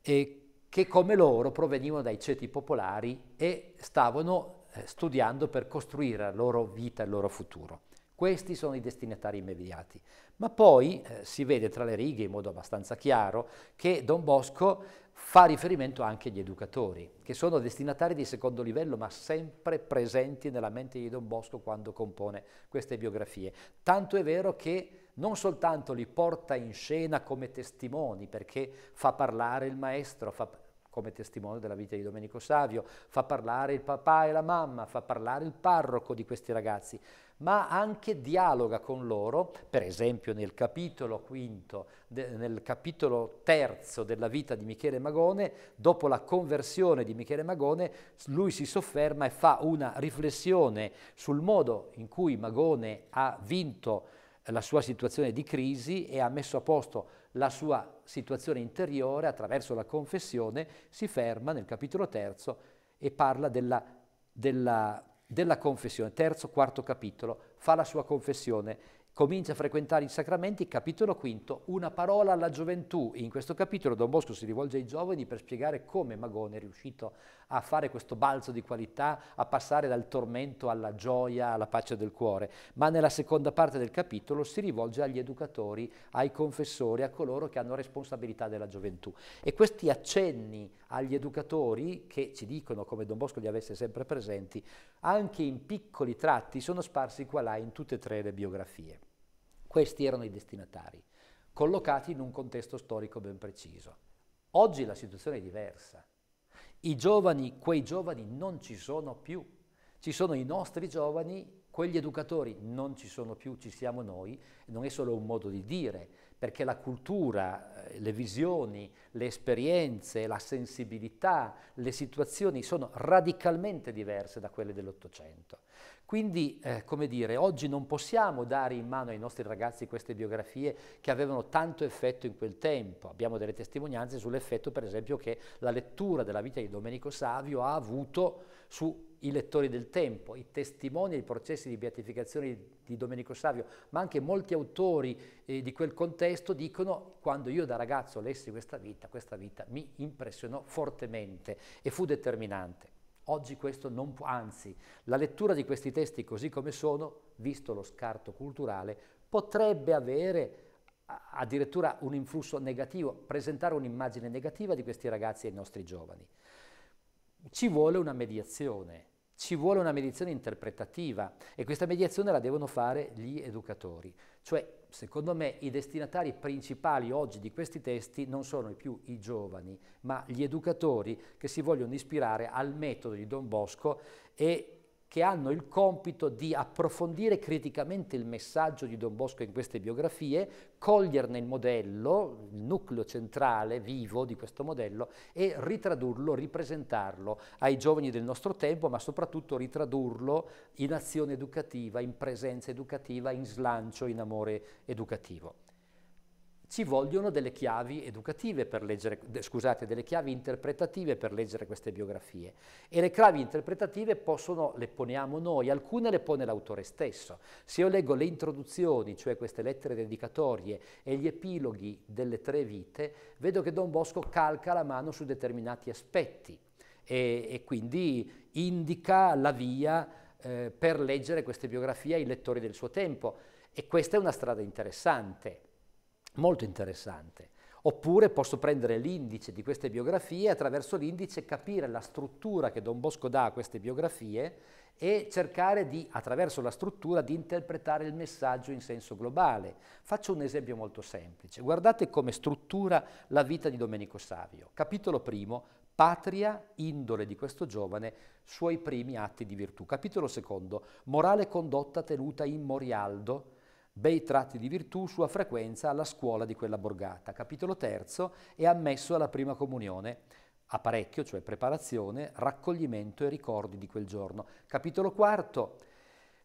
e che come loro provenivano dai ceti popolari e stavano eh, studiando per costruire la loro vita e il loro futuro. Questi sono i destinatari immediati. Ma poi eh, si vede tra le righe in modo abbastanza chiaro che Don Bosco fa riferimento anche agli educatori, che sono destinatari di secondo livello, ma sempre presenti nella mente di Don Bosco quando compone queste biografie. Tanto è vero che non soltanto li porta in scena come testimoni, perché fa parlare il maestro, fa come testimone della vita di Domenico Savio, fa parlare il papà e la mamma, fa parlare il parroco di questi ragazzi, ma anche dialoga con loro, per esempio nel capitolo quinto, nel capitolo terzo della vita di Michele Magone, dopo la conversione di Michele Magone, lui si sofferma e fa una riflessione sul modo in cui Magone ha vinto la sua situazione di crisi e ha messo a posto la sua situazione interiore attraverso la confessione si ferma nel capitolo terzo e parla della, della, della confessione, terzo, quarto capitolo, fa la sua confessione comincia a frequentare i sacramenti, capitolo quinto, una parola alla gioventù. In questo capitolo Don Bosco si rivolge ai giovani per spiegare come Magone è riuscito a fare questo balzo di qualità, a passare dal tormento alla gioia, alla pace del cuore, ma nella seconda parte del capitolo si rivolge agli educatori, ai confessori, a coloro che hanno responsabilità della gioventù. E questi accenni agli educatori, che ci dicono come Don Bosco li avesse sempre presenti, anche in piccoli tratti sono sparsi qua là in tutte e tre le biografie. Questi erano i destinatari, collocati in un contesto storico ben preciso. Oggi la situazione è diversa. I giovani, quei giovani non ci sono più. Ci sono i nostri giovani, quegli educatori non ci sono più, ci siamo noi. Non è solo un modo di dire, perché la cultura, eh, le visioni, le esperienze, la sensibilità, le situazioni sono radicalmente diverse da quelle dell'Ottocento. Quindi, eh, come dire, oggi non possiamo dare in mano ai nostri ragazzi queste biografie che avevano tanto effetto in quel tempo. Abbiamo delle testimonianze sull'effetto, per esempio, che la lettura della vita di Domenico Savio ha avuto sui lettori del tempo, i testimoni ai processi di beatificazione di Domenico Savio, ma anche molti autori eh, di quel contesto dicono quando io da ragazzo lessi questa vita, questa vita mi impressionò fortemente e fu determinante. Oggi questo non può, anzi, la lettura di questi testi così come sono, visto lo scarto culturale, potrebbe avere addirittura un influsso negativo, presentare un'immagine negativa di questi ragazzi ai nostri giovani. Ci vuole una mediazione, ci vuole una mediazione interpretativa e questa mediazione la devono fare gli educatori. Cioè, secondo me, i destinatari principali oggi di questi testi non sono più i giovani, ma gli educatori che si vogliono ispirare al metodo di Don Bosco e che hanno il compito di approfondire criticamente il messaggio di Don Bosco in queste biografie, coglierne il modello, il nucleo centrale vivo di questo modello e ritradurlo, ripresentarlo ai giovani del nostro tempo, ma soprattutto ritradurlo in azione educativa, in presenza educativa, in slancio, in amore educativo ci vogliono delle chiavi educative per leggere, scusate, delle chiavi interpretative per leggere queste biografie. E le chiavi interpretative possono, le poniamo noi, alcune le pone l'autore stesso. Se io leggo le introduzioni, cioè queste lettere dedicatorie e gli epiloghi delle tre vite, vedo che Don Bosco calca la mano su determinati aspetti e, e quindi indica la via eh, per leggere queste biografie ai lettori del suo tempo. E questa è una strada interessante molto interessante. Oppure posso prendere l'indice di queste biografie e attraverso l'indice capire la struttura che Don Bosco dà a queste biografie e cercare di, attraverso la struttura, di interpretare il messaggio in senso globale. Faccio un esempio molto semplice. Guardate come struttura la vita di Domenico Savio. Capitolo primo, patria, indole di questo giovane, suoi primi atti di virtù. Capitolo secondo, morale condotta tenuta in Morialdo, Bei tratti di virtù, sua frequenza alla scuola di quella borgata. Capitolo terzo è ammesso alla prima comunione. Apparecchio, cioè preparazione, raccoglimento e ricordi di quel giorno. Capitolo quarto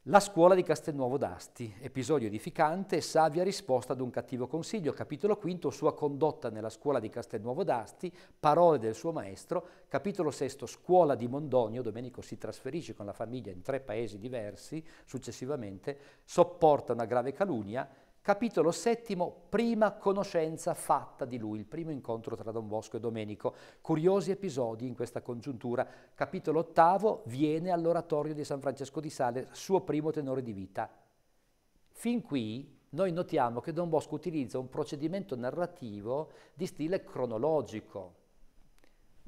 la scuola di Castelnuovo d'Asti, episodio edificante savia risposta ad un cattivo consiglio, capitolo quinto, sua condotta nella scuola di Castelnuovo d'Asti, parole del suo maestro, capitolo sesto, scuola di Mondonio, Domenico si trasferisce con la famiglia in tre paesi diversi, successivamente sopporta una grave calunnia capitolo settimo, prima conoscenza fatta di lui, il primo incontro tra Don Bosco e Domenico, curiosi episodi in questa congiuntura, capitolo ottavo, viene all'oratorio di San Francesco di Sale, suo primo tenore di vita. Fin qui noi notiamo che Don Bosco utilizza un procedimento narrativo di stile cronologico,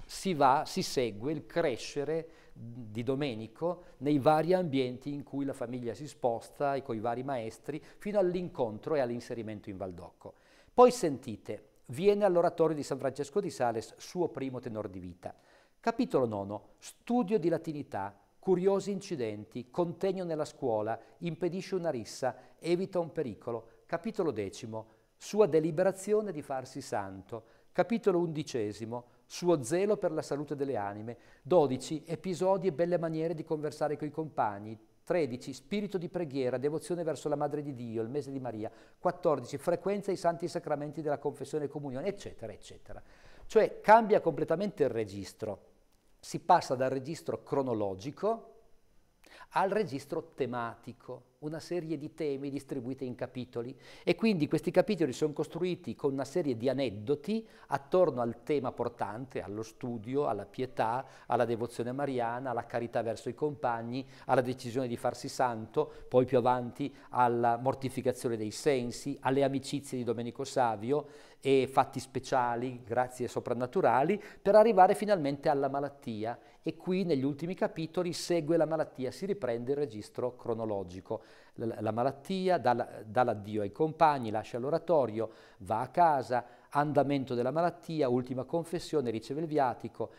si va, si segue il crescere di Domenico nei vari ambienti in cui la famiglia si sposta e con i vari maestri fino all'incontro e all'inserimento in Valdocco. Poi sentite, viene all'oratorio di San Francesco di Sales, suo primo tenor di vita. Capitolo 9. Studio di latinità, curiosi incidenti, contegno nella scuola, impedisce una rissa, evita un pericolo. Capitolo 10. Sua deliberazione di farsi santo. Capitolo 11 suo zelo per la salute delle anime, 12 episodi e belle maniere di conversare con i compagni, 13 spirito di preghiera, devozione verso la Madre di Dio, il mese di Maria, 14 frequenza ai santi sacramenti della confessione e comunione, eccetera, eccetera. Cioè cambia completamente il registro, si passa dal registro cronologico, al registro tematico, una serie di temi distribuiti in capitoli e quindi questi capitoli sono costruiti con una serie di aneddoti attorno al tema portante, allo studio, alla pietà, alla devozione mariana, alla carità verso i compagni, alla decisione di farsi santo, poi più avanti alla mortificazione dei sensi, alle amicizie di Domenico Savio e fatti speciali, grazie soprannaturali, per arrivare finalmente alla malattia e qui negli ultimi capitoli segue la malattia, si riprende il registro cronologico. La, la malattia, dall'addio dalla ai compagni, lascia l'oratorio, va a casa, andamento della malattia, ultima confessione, riceve il viatico,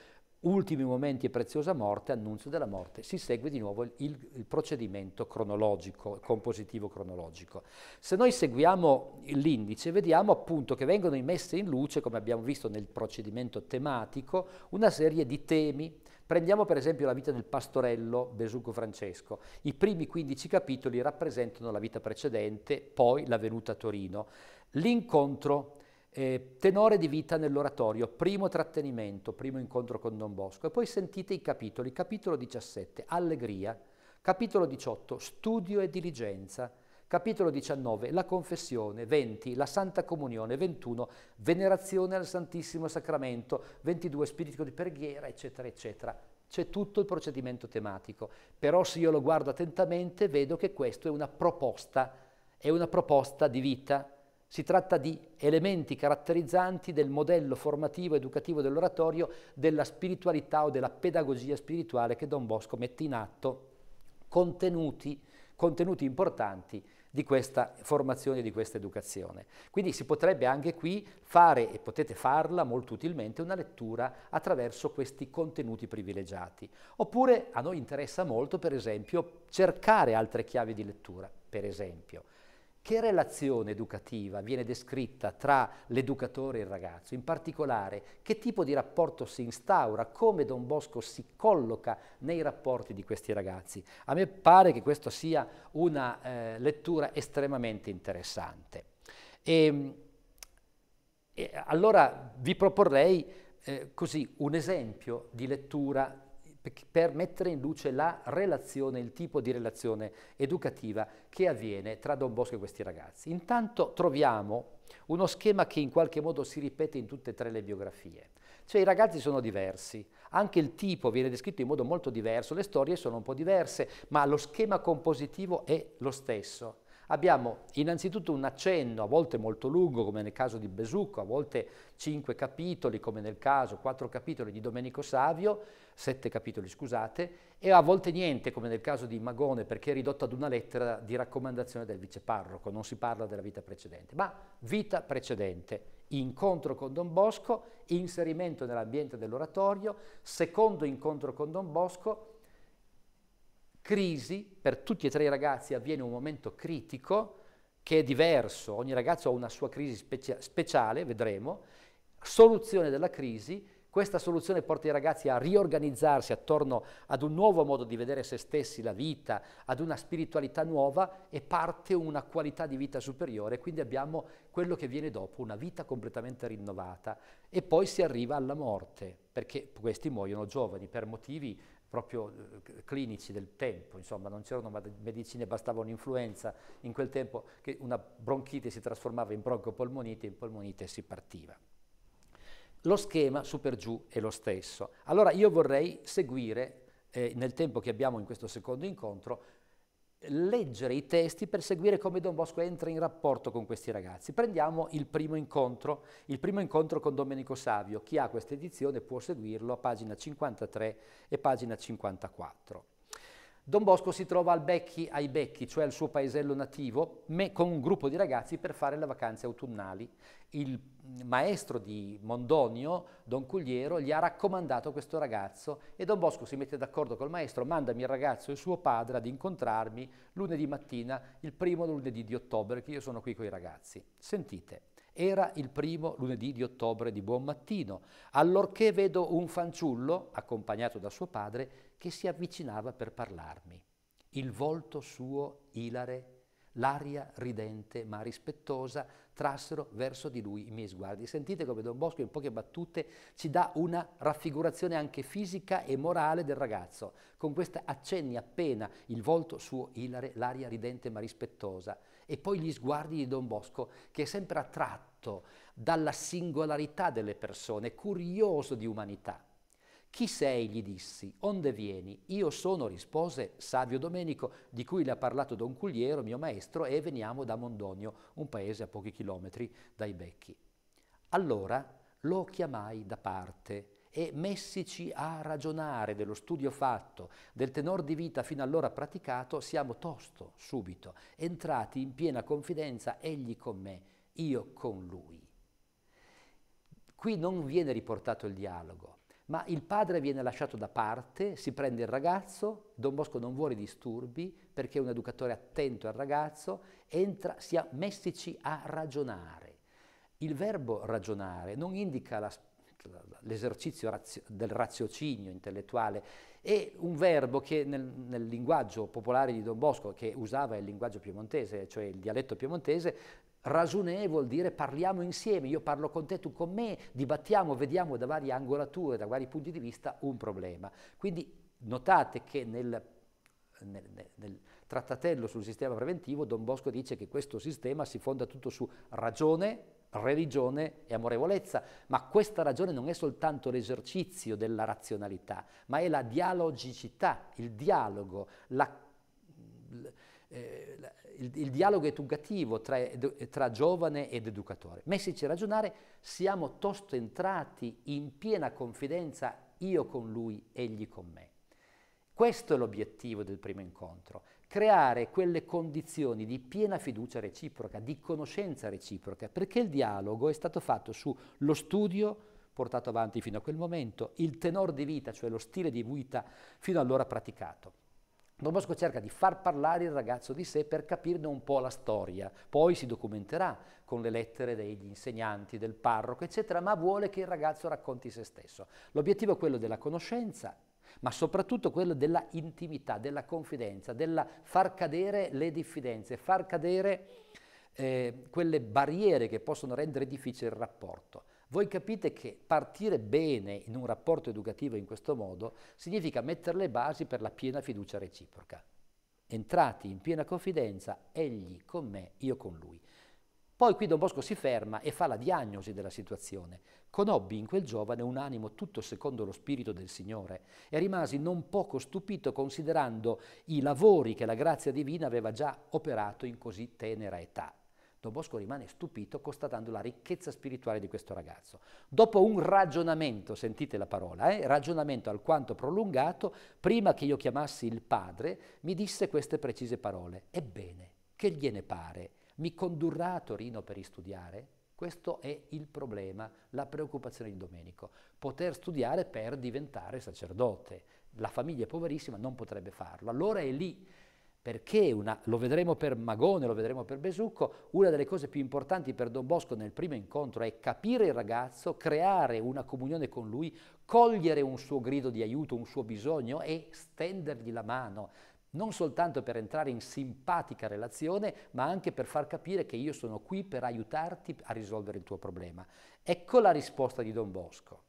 ultimi momenti e preziosa morte, annuncio della morte, si segue di nuovo il, il, procedimento cronologico, compositivo cronologico. Se noi seguiamo l'indice vediamo appunto che vengono immesse in luce, come abbiamo visto nel procedimento tematico, una serie di temi, Prendiamo per esempio la vita del pastorello Besuco Francesco. I primi 15 capitoli rappresentano la vita precedente, poi la venuta a Torino. L'incontro, eh, tenore di vita nell'oratorio, primo trattenimento, primo incontro con Don Bosco. E poi sentite i capitoli, capitolo 17, allegria, capitolo 18, studio e diligenza, Capitolo 19, la confessione, 20, la Santa Comunione, 21, venerazione al Santissimo Sacramento, 22, spirito di preghiera, eccetera, eccetera. C'è tutto il procedimento tematico, però se io lo guardo attentamente vedo che questa è una proposta, è una proposta di vita, si tratta di elementi caratterizzanti del modello formativo educativo dell'oratorio, della spiritualità o della pedagogia spirituale che Don Bosco mette in atto, contenuti, contenuti importanti di questa formazione, di questa educazione. Quindi si potrebbe anche qui fare, e potete farla molto utilmente, una lettura attraverso questi contenuti privilegiati. Oppure a noi interessa molto, per esempio, cercare altre chiavi di lettura, per esempio. Che relazione educativa viene descritta tra l'educatore e il ragazzo? In particolare, che tipo di rapporto si instaura? Come Don Bosco si colloca nei rapporti di questi ragazzi? A me pare che questa sia una eh, lettura estremamente interessante. E, ehm, e allora vi proporrei eh, così un esempio di lettura per mettere in luce la relazione, il tipo di relazione educativa che avviene tra Don Bosco e questi ragazzi. Intanto troviamo uno schema che in qualche modo si ripete in tutte e tre le biografie. Cioè i ragazzi sono diversi, anche il tipo viene descritto in modo molto diverso, le storie sono un po' diverse, ma lo schema compositivo è lo stesso. Abbiamo innanzitutto un accenno, a volte molto lungo come nel caso di Besucco, a volte cinque capitoli come nel caso quattro capitoli di Domenico Savio, sette capitoli scusate, e a volte niente come nel caso di Magone perché è ridotto ad una lettera di raccomandazione del viceparroco, non si parla della vita precedente, ma vita precedente, incontro con Don Bosco, inserimento nell'ambiente dell'oratorio, secondo incontro con Don Bosco, crisi, per tutti e tre i ragazzi avviene un momento critico che è diverso, ogni ragazzo ha una sua crisi specia speciale, vedremo, soluzione della crisi, questa soluzione porta i ragazzi a riorganizzarsi attorno ad un nuovo modo di vedere se stessi, la vita, ad una spiritualità nuova e parte una qualità di vita superiore, quindi abbiamo quello che viene dopo, una vita completamente rinnovata e poi si arriva alla morte, perché questi muoiono giovani per motivi proprio eh, clinici del tempo, insomma non c'erano medicine, bastava un'influenza in quel tempo che una bronchite si trasformava in broncopolmonite, in polmonite si partiva. Lo schema su per giù è lo stesso. Allora io vorrei seguire eh, nel tempo che abbiamo in questo secondo incontro leggere i testi per seguire come Don Bosco entra in rapporto con questi ragazzi. Prendiamo il primo incontro, il primo incontro con Domenico Savio. Chi ha questa edizione può seguirlo a pagina 53 e pagina 54. Don Bosco si trova al Becchi ai Becchi, cioè al suo paesello nativo, con un gruppo di ragazzi per fare le vacanze autunnali. Il maestro di Mondonio, Don Cugliero, gli ha raccomandato questo ragazzo e Don Bosco si mette d'accordo col maestro, mandami il ragazzo e suo padre ad incontrarmi lunedì mattina, il primo lunedì di ottobre, che io sono qui con i ragazzi. Sentite. Era il primo lunedì di ottobre di buon mattino, allorché vedo un fanciullo, accompagnato da suo padre, che si avvicinava per parlarmi. Il volto suo ilare, l'aria ridente ma rispettosa, trassero verso di lui i miei sguardi. Sentite come Don Bosco in poche battute ci dà una raffigurazione anche fisica e morale del ragazzo, con questi accenni appena il volto suo ilare, l'aria ridente ma rispettosa e poi gli sguardi di Don Bosco che è sempre attratto dalla singolarità delle persone, curioso di umanità. Chi sei? gli dissi, onde vieni? Io sono, rispose Savio Domenico, di cui le ha parlato Don Cugliero, mio maestro, e veniamo da Mondonio, un paese a pochi chilometri dai Becchi. Allora lo chiamai da parte e messici a ragionare dello studio fatto, del tenor di vita fino allora praticato, siamo tosto, subito, entrati in piena confidenza, egli con me, io con lui. Qui non viene riportato il dialogo, ma il padre viene lasciato da parte, si prende il ragazzo, Don Bosco non vuole disturbi perché è un educatore attento al ragazzo, entra, si è messici a ragionare. Il verbo ragionare non indica la, l'esercizio razio, del raziocinio intellettuale e un verbo che nel, nel, linguaggio popolare di Don Bosco, che usava il linguaggio piemontese, cioè il dialetto piemontese, rasunè vuol dire parliamo insieme, io parlo con te, tu con me, dibattiamo, vediamo da varie angolature, da vari punti di vista un problema. Quindi notate che nel, nel, nel trattatello sul sistema preventivo Don Bosco dice che questo sistema si fonda tutto su ragione, religione e amorevolezza, ma questa ragione non è soltanto l'esercizio della razionalità, ma è la dialogicità, il dialogo, la, eh, il, il, dialogo educativo tra, tra giovane ed educatore. Messici a ragionare, siamo tosto entrati in piena confidenza io con lui, egli con me. Questo è l'obiettivo del primo incontro creare quelle condizioni di piena fiducia reciproca, di conoscenza reciproca, perché il dialogo è stato fatto sullo studio portato avanti fino a quel momento, il tenor di vita, cioè lo stile di vita fino allora praticato. Don Bosco cerca di far parlare il ragazzo di sé per capirne un po' la storia, poi si documenterà con le lettere degli insegnanti, del parroco, eccetera, ma vuole che il ragazzo racconti se stesso. L'obiettivo è quello della conoscenza ma soprattutto quello della intimità, della confidenza, della far cadere le diffidenze, far cadere eh, quelle barriere che possono rendere difficile il rapporto. Voi capite che partire bene in un rapporto educativo in questo modo significa mettere le basi per la piena fiducia reciproca. Entrati in piena confidenza, egli con me, io con lui. Poi qui Don Bosco si ferma e fa la diagnosi della situazione. Conobbi in quel giovane un animo tutto secondo lo spirito del Signore e rimasi non poco stupito considerando i lavori che la grazia divina aveva già operato in così tenera età. Don Bosco rimane stupito constatando la ricchezza spirituale di questo ragazzo. Dopo un ragionamento, sentite la parola, eh, ragionamento alquanto prolungato, prima che io chiamassi il padre, mi disse queste precise parole. Ebbene, che gliene pare? Mi condurrà a Torino per studiare? Questo è il problema, la preoccupazione di Domenico. Poter studiare per diventare sacerdote. La famiglia poverissima non potrebbe farlo. Allora è lì perché una, lo vedremo per Magone, lo vedremo per Besucco, una delle cose più importanti per Don Bosco nel primo incontro è capire il ragazzo, creare una comunione con lui, cogliere un suo grido di aiuto, un suo bisogno e stendergli la mano, non soltanto per entrare in simpatica relazione, ma anche per far capire che io sono qui per aiutarti a risolvere il tuo problema. Ecco la risposta di Don Bosco,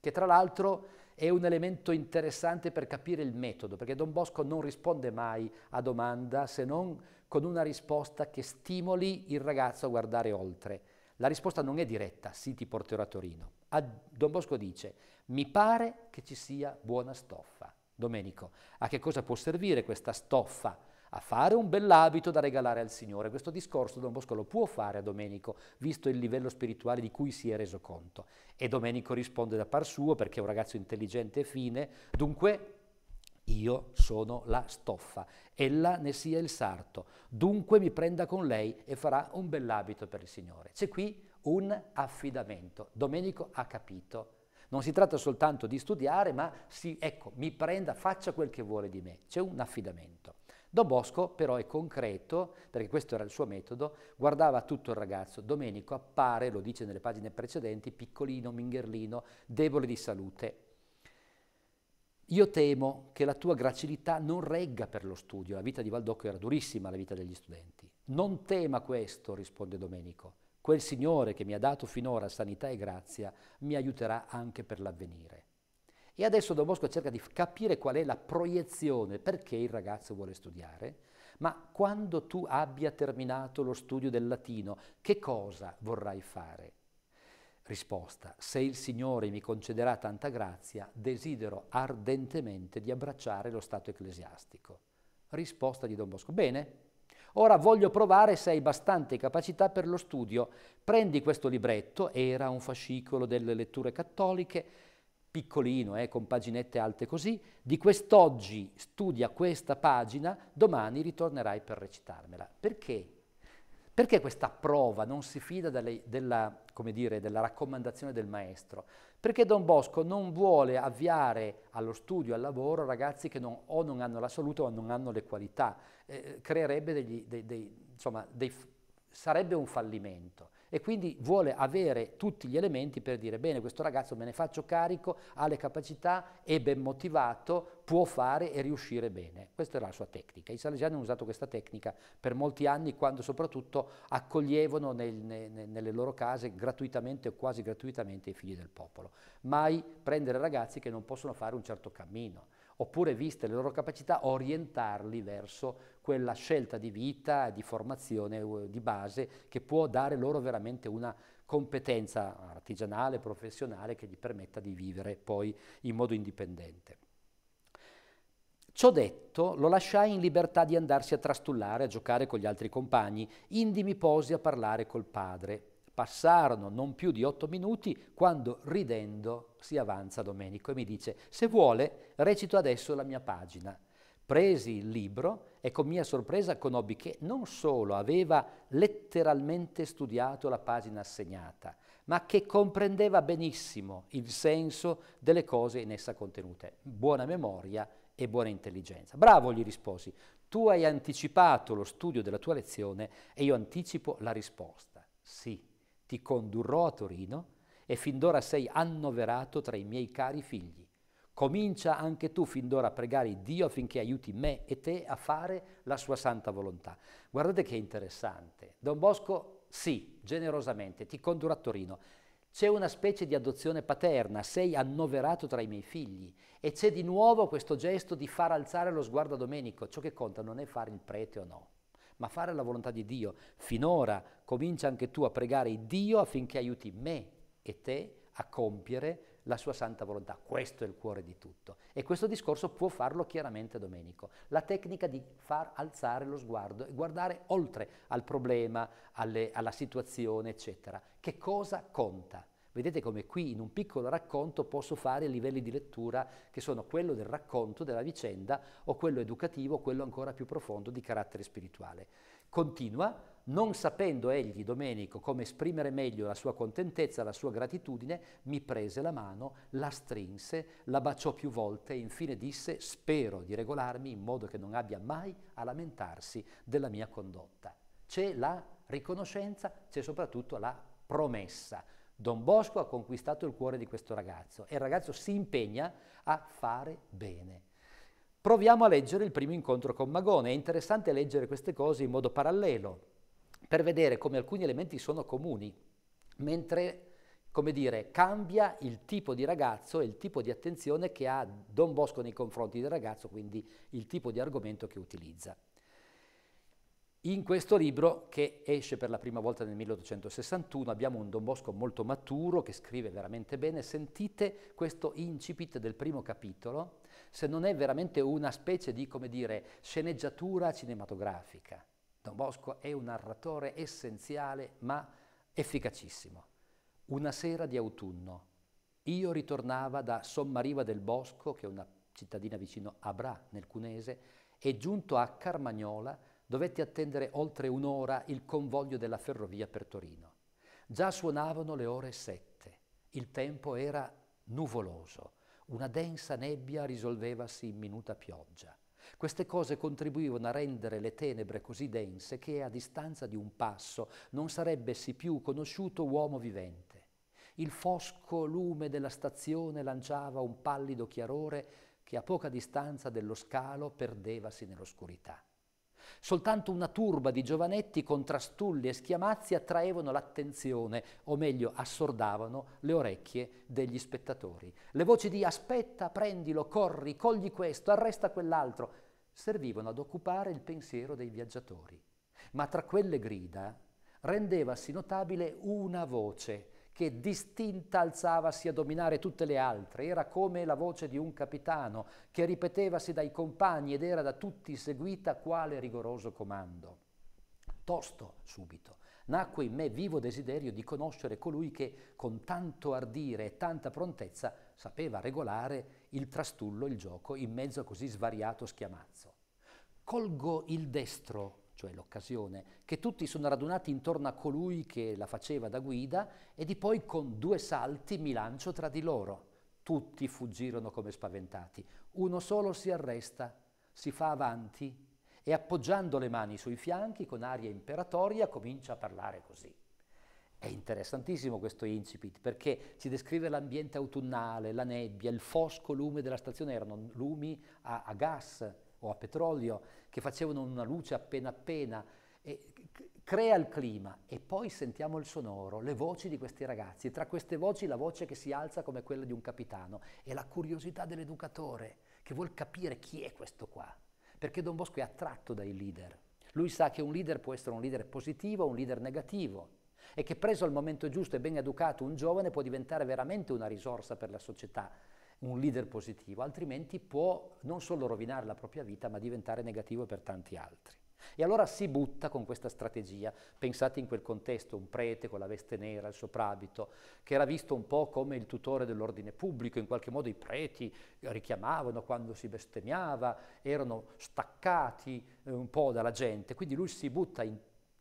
che tra l'altro è un elemento interessante per capire il metodo, perché Don Bosco non risponde mai a domanda se non con una risposta che stimoli il ragazzo a guardare oltre. La risposta non è diretta, sì ti porterò a Torino. A Don Bosco dice, mi pare che ci sia buona stoffa. Domenico, a che cosa può servire questa stoffa? A fare un bell'abito da regalare al Signore. Questo discorso Don Bosco lo può fare a Domenico, visto il livello spirituale di cui si è reso conto. E Domenico risponde da par suo, perché è un ragazzo intelligente e fine, dunque io sono la stoffa, ella ne sia il sarto, dunque mi prenda con lei e farà un bell'abito per il Signore. C'è qui un affidamento. Domenico ha capito non si tratta soltanto di studiare, ma si, ecco, mi prenda, faccia quel che vuole di me. C'è un affidamento. Don Bosco però è concreto, perché questo era il suo metodo, guardava tutto il ragazzo. Domenico appare, lo dice nelle pagine precedenti, piccolino, mingherlino, debole di salute. Io temo che la tua gracilità non regga per lo studio. La vita di Valdocco era durissima, la vita degli studenti. Non tema questo, risponde Domenico quel Signore che mi ha dato finora sanità e grazia mi aiuterà anche per l'avvenire. E adesso Don Bosco cerca di capire qual è la proiezione, perché il ragazzo vuole studiare, ma quando tu abbia terminato lo studio del latino, che cosa vorrai fare? Risposta, se il Signore mi concederà tanta grazia, desidero ardentemente di abbracciare lo Stato ecclesiastico. Risposta di Don Bosco, bene, Ora voglio provare se hai bastante capacità per lo studio. Prendi questo libretto, era un fascicolo delle letture cattoliche, piccolino, eh, con paginette alte così, di quest'oggi studia questa pagina, domani ritornerai per recitarmela. Perché? Perché questa prova non si fida delle, della, dire, della raccomandazione del maestro? Perché Don Bosco non vuole avviare allo studio, al lavoro, ragazzi che non, o non hanno la salute o non hanno le qualità. Eh, creerebbe degli, dei, dei, insomma, dei, sarebbe un fallimento e quindi vuole avere tutti gli elementi per dire bene, questo ragazzo me ne faccio carico, ha le capacità, è ben motivato, può fare e riuscire bene. Questa era la sua tecnica. I salesiani hanno usato questa tecnica per molti anni quando soprattutto accoglievano nel, ne, nelle loro case gratuitamente o quasi gratuitamente i figli del popolo. Mai prendere ragazzi che non possono fare un certo cammino oppure viste le loro capacità, orientarli verso quella scelta di vita, di formazione, eh, di base che può dare loro veramente una competenza artigianale, professionale che gli permetta di vivere poi in modo indipendente. Ciò detto, lo lasciai in libertà di andarsi a trastullare, a giocare con gli altri compagni, indi mi posi a parlare col padre. Passarono non più di otto minuti quando ridendo si avanza Domenico e mi dice se vuole recito adesso la mia pagina. Presi il libro e con mia sorpresa conobbi che non solo aveva letteralmente studiato la pagina assegnata, ma che comprendeva benissimo il senso delle cose in essa contenute. Buona memoria e buona intelligenza. Bravo, gli risposi. Tu hai anticipato lo studio della tua lezione e io anticipo la risposta. Sì ti condurrò a Torino e fin d'ora sei annoverato tra i miei cari figli. Comincia anche tu fin d'ora a pregare Dio affinché aiuti me e te a fare la sua santa volontà. Guardate che interessante. Don Bosco, sì, generosamente, ti condurrà a Torino. C'è una specie di adozione paterna, sei annoverato tra i miei figli e c'è di nuovo questo gesto di far alzare lo sguardo a Domenico. Ciò che conta non è fare il prete o no ma fare la volontà di Dio. Finora comincia anche tu a pregare Dio affinché aiuti me e te a compiere la sua santa volontà. Questo è il cuore di tutto. E questo discorso può farlo chiaramente Domenico. La tecnica di far alzare lo sguardo e guardare oltre al problema, alle, alla situazione, eccetera. Che cosa conta? Vedete come qui in un piccolo racconto posso fare livelli di lettura che sono quello del racconto della vicenda o quello educativo, quello ancora più profondo di carattere spirituale. Continua, non sapendo egli, Domenico, come esprimere meglio la sua contentezza, la sua gratitudine, mi prese la mano, la strinse, la baciò più volte e infine disse spero di regolarmi in modo che non abbia mai a lamentarsi della mia condotta. C'è la riconoscenza, c'è soprattutto la promessa, Don Bosco ha conquistato il cuore di questo ragazzo e il ragazzo si impegna a fare bene. Proviamo a leggere il primo incontro con Magone, è interessante leggere queste cose in modo parallelo per vedere come alcuni elementi sono comuni, mentre come dire, cambia il tipo di ragazzo e il tipo di attenzione che ha Don Bosco nei confronti del ragazzo, quindi il tipo di argomento che utilizza. In questo libro, che esce per la prima volta nel 1861, abbiamo un Don Bosco molto maturo che scrive veramente bene. Sentite questo incipit del primo capitolo, se non è veramente una specie di, come dire, sceneggiatura cinematografica. Don Bosco è un narratore essenziale ma efficacissimo. Una sera di autunno, io ritornava da Sommariva del Bosco, che è una cittadina vicino a Bra, nel Cunese, e giunto a Carmagnola Dovetti attendere oltre un'ora il convoglio della ferrovia per Torino. Già suonavano le ore sette. Il tempo era nuvoloso. Una densa nebbia risolvevasi in minuta pioggia. Queste cose contribuivano a rendere le tenebre così dense che a distanza di un passo non sarebbesi più conosciuto uomo vivente. Il fosco lume della stazione lanciava un pallido chiarore che a poca distanza dello scalo perdevasi nell'oscurità. Soltanto una turba di giovanetti con trastulli e schiamazzi attraevano l'attenzione, o meglio assordavano le orecchie degli spettatori. Le voci di aspetta, prendilo, corri, cogli questo, arresta quell'altro, servivano ad occupare il pensiero dei viaggiatori. Ma tra quelle grida rendevasi notabile una voce, che distinta alzavasi a dominare tutte le altre, era come la voce di un capitano che ripetevasi dai compagni ed era da tutti seguita quale rigoroso comando. Tosto, subito, nacque in me vivo desiderio di conoscere colui che con tanto ardire e tanta prontezza sapeva regolare il trastullo, il gioco, in mezzo a così svariato schiamazzo. Colgo il destro cioè l'occasione, che tutti sono radunati intorno a colui che la faceva da guida e di poi con due salti mi lancio tra di loro. Tutti fuggirono come spaventati. Uno solo si arresta, si fa avanti e appoggiando le mani sui fianchi con aria imperatoria comincia a parlare così. È interessantissimo questo incipit perché ci descrive l'ambiente autunnale, la nebbia, il fosco lume della stazione, erano lumi a, a gas, o a petrolio, che facevano una luce appena appena, e crea il clima e poi sentiamo il sonoro, le voci di questi ragazzi, tra queste voci la voce che si alza come quella di un capitano e la curiosità dell'educatore che vuol capire chi è questo qua, perché Don Bosco è attratto dai leader. Lui sa che un leader può essere un leader positivo o un leader negativo e che preso al momento giusto e ben educato un giovane può diventare veramente una risorsa per la società, un leader positivo, altrimenti può non solo rovinare la propria vita, ma diventare negativo per tanti altri. E allora si butta con questa strategia. Pensate in quel contesto un prete con la veste nera, il soprabito, che era visto un po' come il tutore dell'ordine pubblico, in qualche modo i preti richiamavano quando si bestemmiava, erano staccati eh, un po' dalla gente, quindi lui si butta in,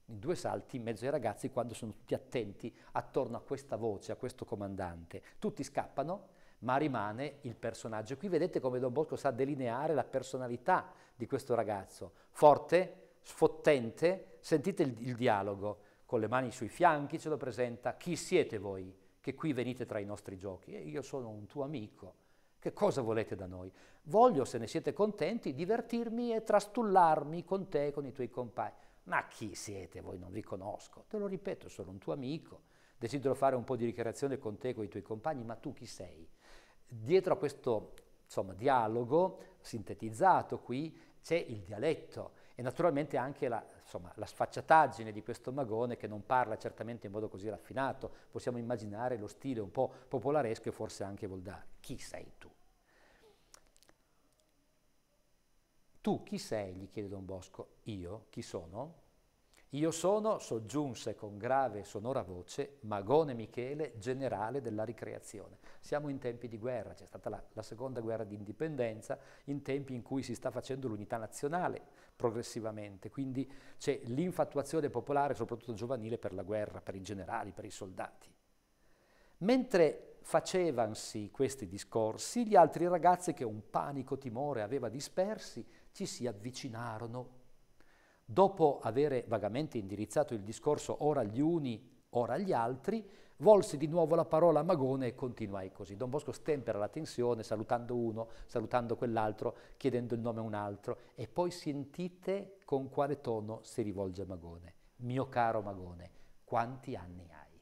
in due salti in mezzo ai ragazzi quando sono tutti attenti attorno a questa voce, a questo comandante. Tutti scappano ma rimane il personaggio. Qui vedete come Don Bosco sa delineare la personalità di questo ragazzo, forte, sfottente, sentite il, il dialogo, con le mani sui fianchi ce lo presenta, chi siete voi che qui venite tra i nostri giochi? E eh, io sono un tuo amico. Che cosa volete da noi? Voglio, se ne siete contenti, divertirmi e trastullarmi con te, con i tuoi compagni. Ma chi siete voi? Non vi conosco. Te lo ripeto, sono un tuo amico. Desidero fare un po' di ricreazione con te, con i tuoi compagni, ma tu chi sei? Dietro a questo insomma, dialogo sintetizzato qui c'è il dialetto e naturalmente anche la, insomma, la, sfacciataggine di questo magone che non parla certamente in modo così raffinato, possiamo immaginare lo stile un po' popolaresco e forse anche volgare. Chi sei tu? Tu chi sei? gli chiede Don Bosco. Io chi sono? Io sono, soggiunse con grave e sonora voce, Magone Michele, generale della ricreazione. Siamo in tempi di guerra, c'è stata la, la seconda guerra di indipendenza, in tempi in cui si sta facendo l'unità nazionale progressivamente, quindi c'è l'infatuazione popolare, soprattutto giovanile, per la guerra, per i generali, per i soldati. Mentre facevansi questi discorsi, gli altri ragazzi che un panico timore aveva dispersi ci si avvicinarono dopo avere vagamente indirizzato il discorso ora agli uni, ora agli altri, volsi di nuovo la parola a Magone e continuai così. Don Bosco stempera la tensione salutando uno, salutando quell'altro, chiedendo il nome a un altro e poi sentite con quale tono si rivolge a Magone. Mio caro Magone, quanti anni hai?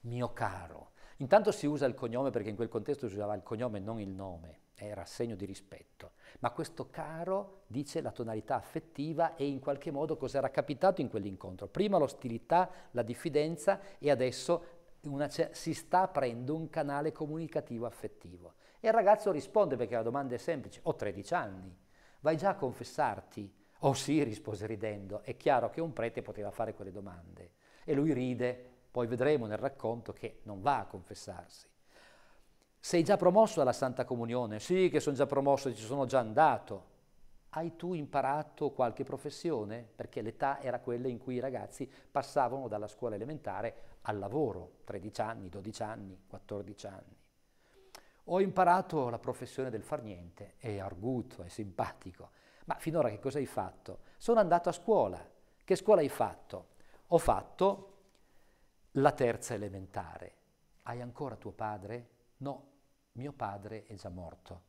Mio caro. Intanto si usa il cognome perché in quel contesto si usava il cognome e non il nome era segno di rispetto, ma questo caro dice la tonalità affettiva e in qualche modo cosa era capitato in quell'incontro. Prima l'ostilità, la diffidenza e adesso una, si sta aprendo un canale comunicativo affettivo. E il ragazzo risponde perché la domanda è semplice, ho 13 anni, vai già a confessarti? Oh sì, rispose ridendo, è chiaro che un prete poteva fare quelle domande. E lui ride, poi vedremo nel racconto che non va a confessarsi sei già promosso alla Santa Comunione? Sì, che sono già promosso, ci sono già andato. Hai tu imparato qualche professione? Perché l'età era quella in cui i ragazzi passavano dalla scuola elementare al lavoro, 13 anni, 12 anni, 14 anni. Ho imparato la professione del far niente, è arguto, è simpatico. Ma finora che cosa hai fatto? Sono andato a scuola. Che scuola hai fatto? Ho fatto la terza elementare. Hai ancora tuo padre? No, mio padre è già morto.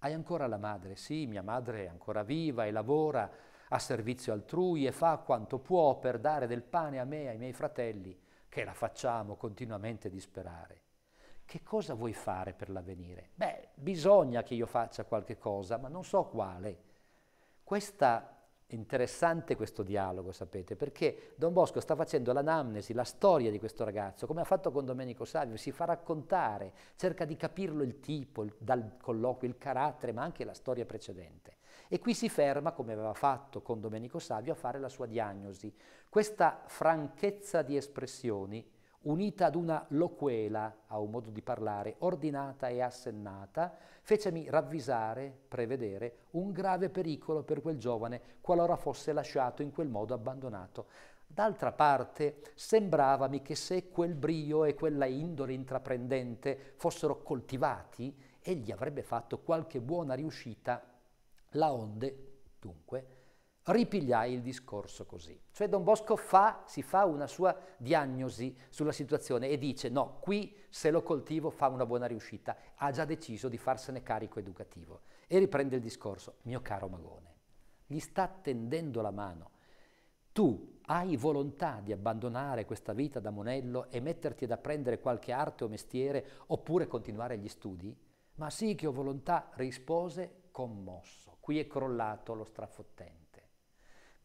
Hai ancora la madre? Sì, mia madre è ancora viva e lavora a servizio altrui e fa quanto può per dare del pane a me e ai miei fratelli, che la facciamo continuamente disperare. Che cosa vuoi fare per l'avvenire? Beh, bisogna che io faccia qualche cosa, ma non so quale. Questa interessante questo dialogo, sapete, perché Don Bosco sta facendo l'anamnesi, la storia di questo ragazzo, come ha fatto con Domenico Savio, si fa raccontare, cerca di capirlo il tipo, il, dal colloquio, il carattere, ma anche la storia precedente. E qui si ferma, come aveva fatto con Domenico Savio, a fare la sua diagnosi. Questa franchezza di espressioni unita ad una loquela, a un modo di parlare, ordinata e assennata, fecemi ravvisare, prevedere, un grave pericolo per quel giovane qualora fosse lasciato in quel modo abbandonato. D'altra parte, sembravami che se quel brio e quella indole intraprendente fossero coltivati, egli avrebbe fatto qualche buona riuscita. La onde, dunque, ripigliai il discorso così. Cioè Don Bosco fa, si fa una sua diagnosi sulla situazione e dice no, qui se lo coltivo fa una buona riuscita, ha già deciso di farsene carico educativo. E riprende il discorso, mio caro Magone, gli sta tendendo la mano. Tu hai volontà di abbandonare questa vita da monello e metterti ad apprendere qualche arte o mestiere oppure continuare gli studi? Ma sì che ho volontà, rispose commosso. Qui è crollato lo strafottente.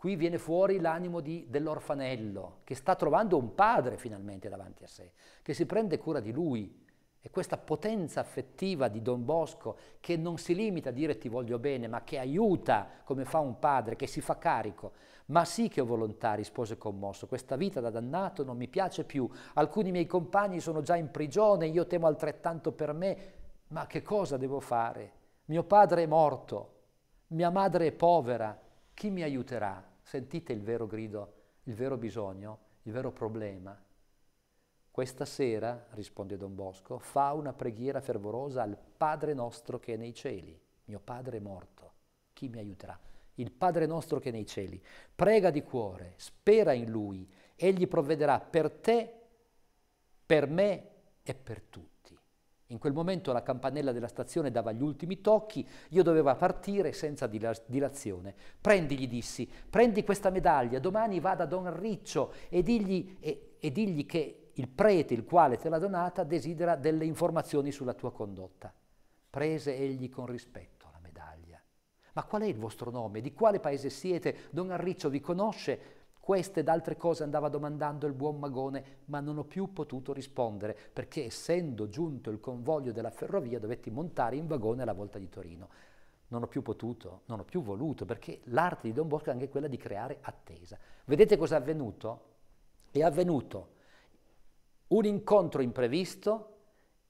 Qui viene fuori l'animo di, dell'orfanello, che sta trovando un padre finalmente davanti a sé, che si prende cura di lui. E questa potenza affettiva di Don Bosco, che non si limita a dire ti voglio bene, ma che aiuta come fa un padre, che si fa carico. Ma sì che ho volontà, rispose commosso, questa vita da dannato non mi piace più, alcuni miei compagni sono già in prigione, io temo altrettanto per me, ma che cosa devo fare? Mio padre è morto, mia madre è povera, chi mi aiuterà? Sentite il vero grido, il vero bisogno, il vero problema. Questa sera, risponde Don Bosco, fa una preghiera fervorosa al Padre nostro che è nei cieli. Mio padre è morto, chi mi aiuterà? Il Padre nostro che è nei cieli. Prega di cuore, spera in Lui, Egli provvederà per te, per me e per tutti. In quel momento la campanella della stazione dava gli ultimi tocchi, io dovevo partire senza dilazione. Prendi, gli dissi, prendi questa medaglia, domani vada a Don Riccio e digli, e, e digli che il prete, il quale te l'ha donata, desidera delle informazioni sulla tua condotta. Prese egli con rispetto la medaglia. Ma qual è il vostro nome? Di quale paese siete? Don Arriccio vi conosce? Queste ed altre cose andava domandando il buon Magone, ma non ho più potuto rispondere, perché essendo giunto il convoglio della ferrovia dovetti montare in vagone alla volta di Torino. Non ho più potuto, non ho più voluto, perché l'arte di Don Bosco è anche quella di creare attesa. Vedete cosa è avvenuto? È avvenuto un incontro imprevisto,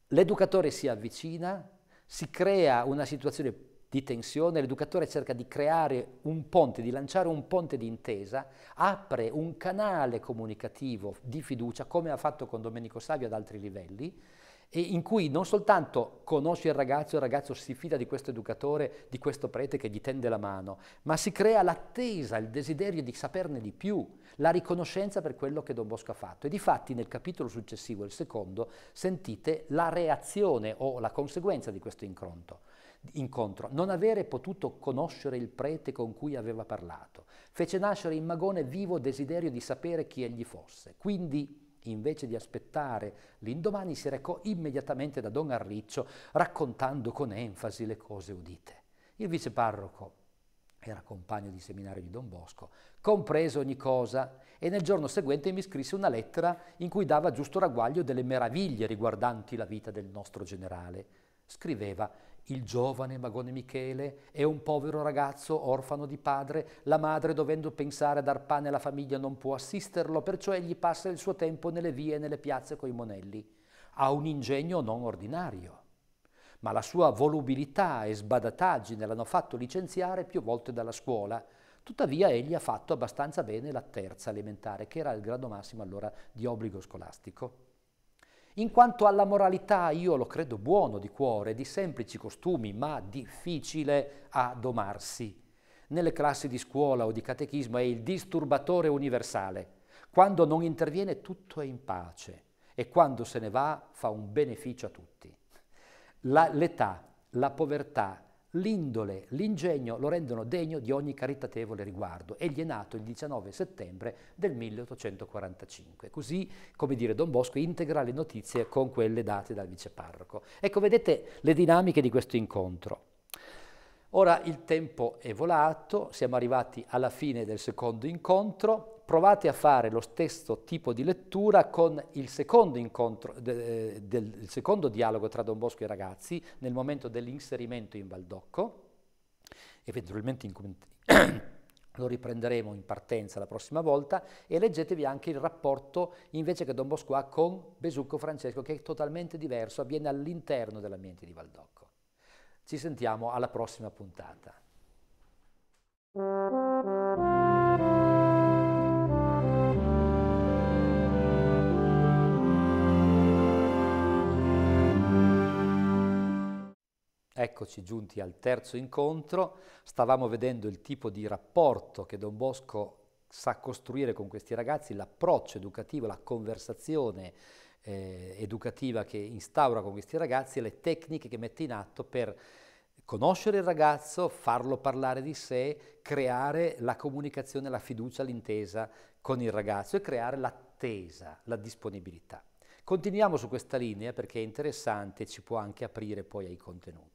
l'educatore si avvicina, si crea una situazione di tensione, l'educatore cerca di creare un ponte, di lanciare un ponte di intesa, apre un canale comunicativo di fiducia, come ha fatto con Domenico Savio ad altri livelli, e in cui non soltanto conosce il ragazzo, il ragazzo si fida di questo educatore, di questo prete che gli tende la mano, ma si crea l'attesa, il desiderio di saperne di più, la riconoscenza per quello che Don Bosco ha fatto. E difatti nel capitolo successivo, il secondo, sentite la reazione o la conseguenza di questo incontro incontro, non avere potuto conoscere il prete con cui aveva parlato, fece nascere in Magone vivo desiderio di sapere chi egli fosse. Quindi, invece di aspettare l'indomani, si recò immediatamente da Don Arriccio, raccontando con enfasi le cose udite. Il viceparroco era compagno di seminario di Don Bosco, comprese ogni cosa e nel giorno seguente mi scrisse una lettera in cui dava giusto ragguaglio delle meraviglie riguardanti la vita del nostro generale. Scriveva il giovane Magone Michele è un povero ragazzo orfano di padre, la madre dovendo pensare a dar pane alla famiglia non può assisterlo, perciò egli passa il suo tempo nelle vie e nelle piazze coi monelli. Ha un ingegno non ordinario, ma la sua volubilità e sbadataggine l'hanno fatto licenziare più volte dalla scuola. Tuttavia egli ha fatto abbastanza bene la terza elementare, che era il grado massimo allora di obbligo scolastico. In quanto alla moralità, io lo credo buono di cuore, di semplici costumi, ma difficile a domarsi. Nelle classi di scuola o di catechismo è il disturbatore universale. Quando non interviene tutto è in pace e quando se ne va fa un beneficio a tutti. l'età, la, la povertà, l'indole, l'ingegno lo rendono degno di ogni caritatevole riguardo. Egli è nato il 19 settembre del 1845. Così, come dire, Don Bosco integra le notizie con quelle date dal viceparroco. Ecco, vedete le dinamiche di questo incontro. Ora il tempo è volato, siamo arrivati alla fine del secondo incontro, provate a fare lo stesso tipo di lettura con il secondo, incontro, de, de, eh, del, secondo dialogo tra Don Bosco e i ragazzi nel momento dell'inserimento in Valdocco. eventualmente lo riprenderemo in partenza la prossima volta, e leggetevi anche il rapporto invece che Don Bosco ha con Besucco Francesco, che è totalmente diverso, avviene all'interno dell'ambiente di Valdocco. Ci sentiamo alla prossima puntata. Eccoci giunti al terzo incontro, stavamo vedendo il tipo di rapporto che Don Bosco sa costruire con questi ragazzi, l'approccio educativo, la conversazione eh, educativa che instaura con questi ragazzi e le tecniche che mette in atto per conoscere il ragazzo, farlo parlare di sé, creare la comunicazione, la fiducia, l'intesa con il ragazzo e creare l'attesa, la disponibilità. Continuiamo su questa linea perché è interessante e ci può anche aprire poi ai contenuti.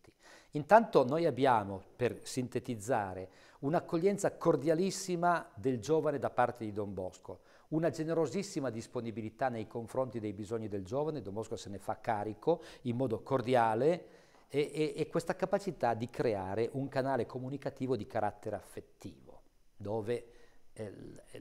Intanto noi abbiamo, per sintetizzare, un'accoglienza cordialissima del giovane da parte di Don Bosco, una generosissima disponibilità nei confronti dei bisogni del giovane, Don Bosco se ne fa carico in modo cordiale e, e, e questa capacità di creare un canale comunicativo di carattere affettivo, dove eh,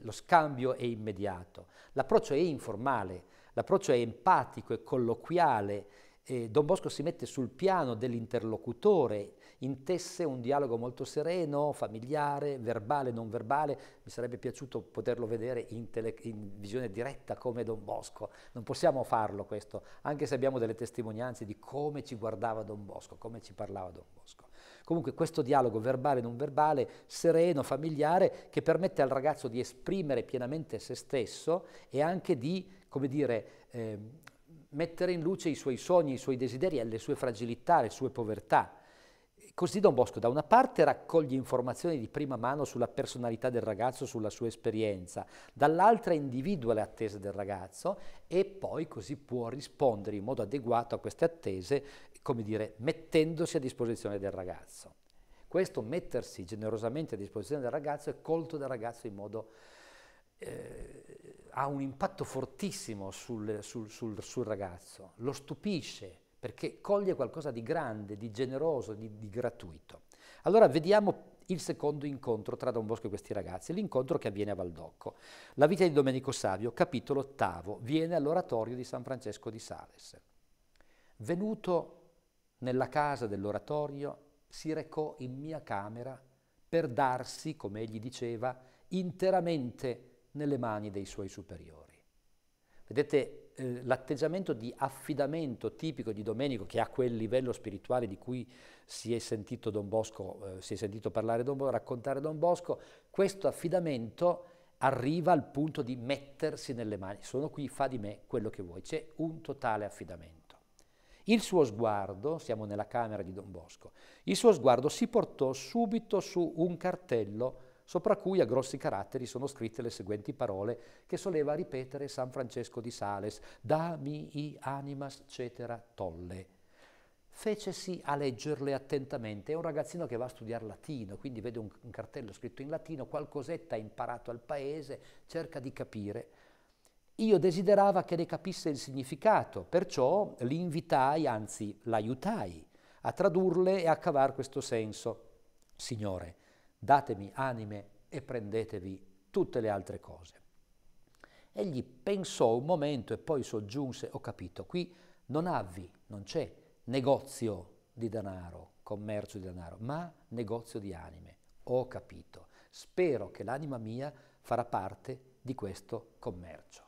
lo scambio è immediato, l'approccio è informale, l'approccio è empatico, e colloquiale, eh, Don Bosco si mette sul piano dell'interlocutore, intesse un dialogo molto sereno, familiare, verbale, non verbale. Mi sarebbe piaciuto poterlo vedere in, tele, in visione diretta come Don Bosco. Non possiamo farlo questo, anche se abbiamo delle testimonianze di come ci guardava Don Bosco, come ci parlava Don Bosco. Comunque questo dialogo verbale non verbale, sereno, familiare, che permette al ragazzo di esprimere pienamente se stesso e anche di, come dire, eh, mettere in luce i suoi sogni, i suoi desideri, le sue fragilità, le sue povertà. Così Don Bosco da una parte raccoglie informazioni di prima mano sulla personalità del ragazzo, sulla sua esperienza, dall'altra individua le attese del ragazzo e poi così può rispondere in modo adeguato a queste attese, come dire, mettendosi a disposizione del ragazzo. Questo mettersi generosamente a disposizione del ragazzo è colto dal ragazzo in modo... Eh, ha un impatto fortissimo sul, sul, sul, sul, ragazzo, lo stupisce perché coglie qualcosa di grande, di generoso, di, di gratuito. Allora vediamo il secondo incontro tra Don Bosco e questi ragazzi, l'incontro che avviene a Valdocco. La vita di Domenico Savio, capitolo ottavo, viene all'oratorio di San Francesco di Sales. Venuto nella casa dell'oratorio, si recò in mia camera per darsi, come egli diceva, interamente nelle mani dei suoi superiori. Vedete, eh, l'atteggiamento di affidamento tipico di Domenico, che ha quel livello spirituale di cui si è sentito, Don Bosco, eh, si è sentito parlare Don Bosco, raccontare Don Bosco, questo affidamento arriva al punto di mettersi nelle mani. Sono qui, fa di me quello che vuoi. C'è un totale affidamento. Il suo sguardo, siamo nella camera di Don Bosco, il suo sguardo si portò subito su un cartello sopra cui a grossi caratteri sono scritte le seguenti parole che soleva ripetere San Francesco di Sales, Dami i animas cetera tolle fecesi a leggerle attentamente. È un ragazzino che va a studiare latino, quindi vede un, un, cartello scritto in latino, qualcosetta ha imparato al paese, cerca di capire. Io desiderava che ne capisse il significato, perciò l'invitai, anzi l'aiutai, a tradurle e a cavare questo senso. Signore, datemi anime e prendetevi tutte le altre cose. Egli pensò un momento e poi soggiunse, ho capito, qui non avvi, non c'è negozio di denaro, commercio di denaro, ma negozio di anime. Ho capito. Spero che l'anima mia farà parte di questo commercio.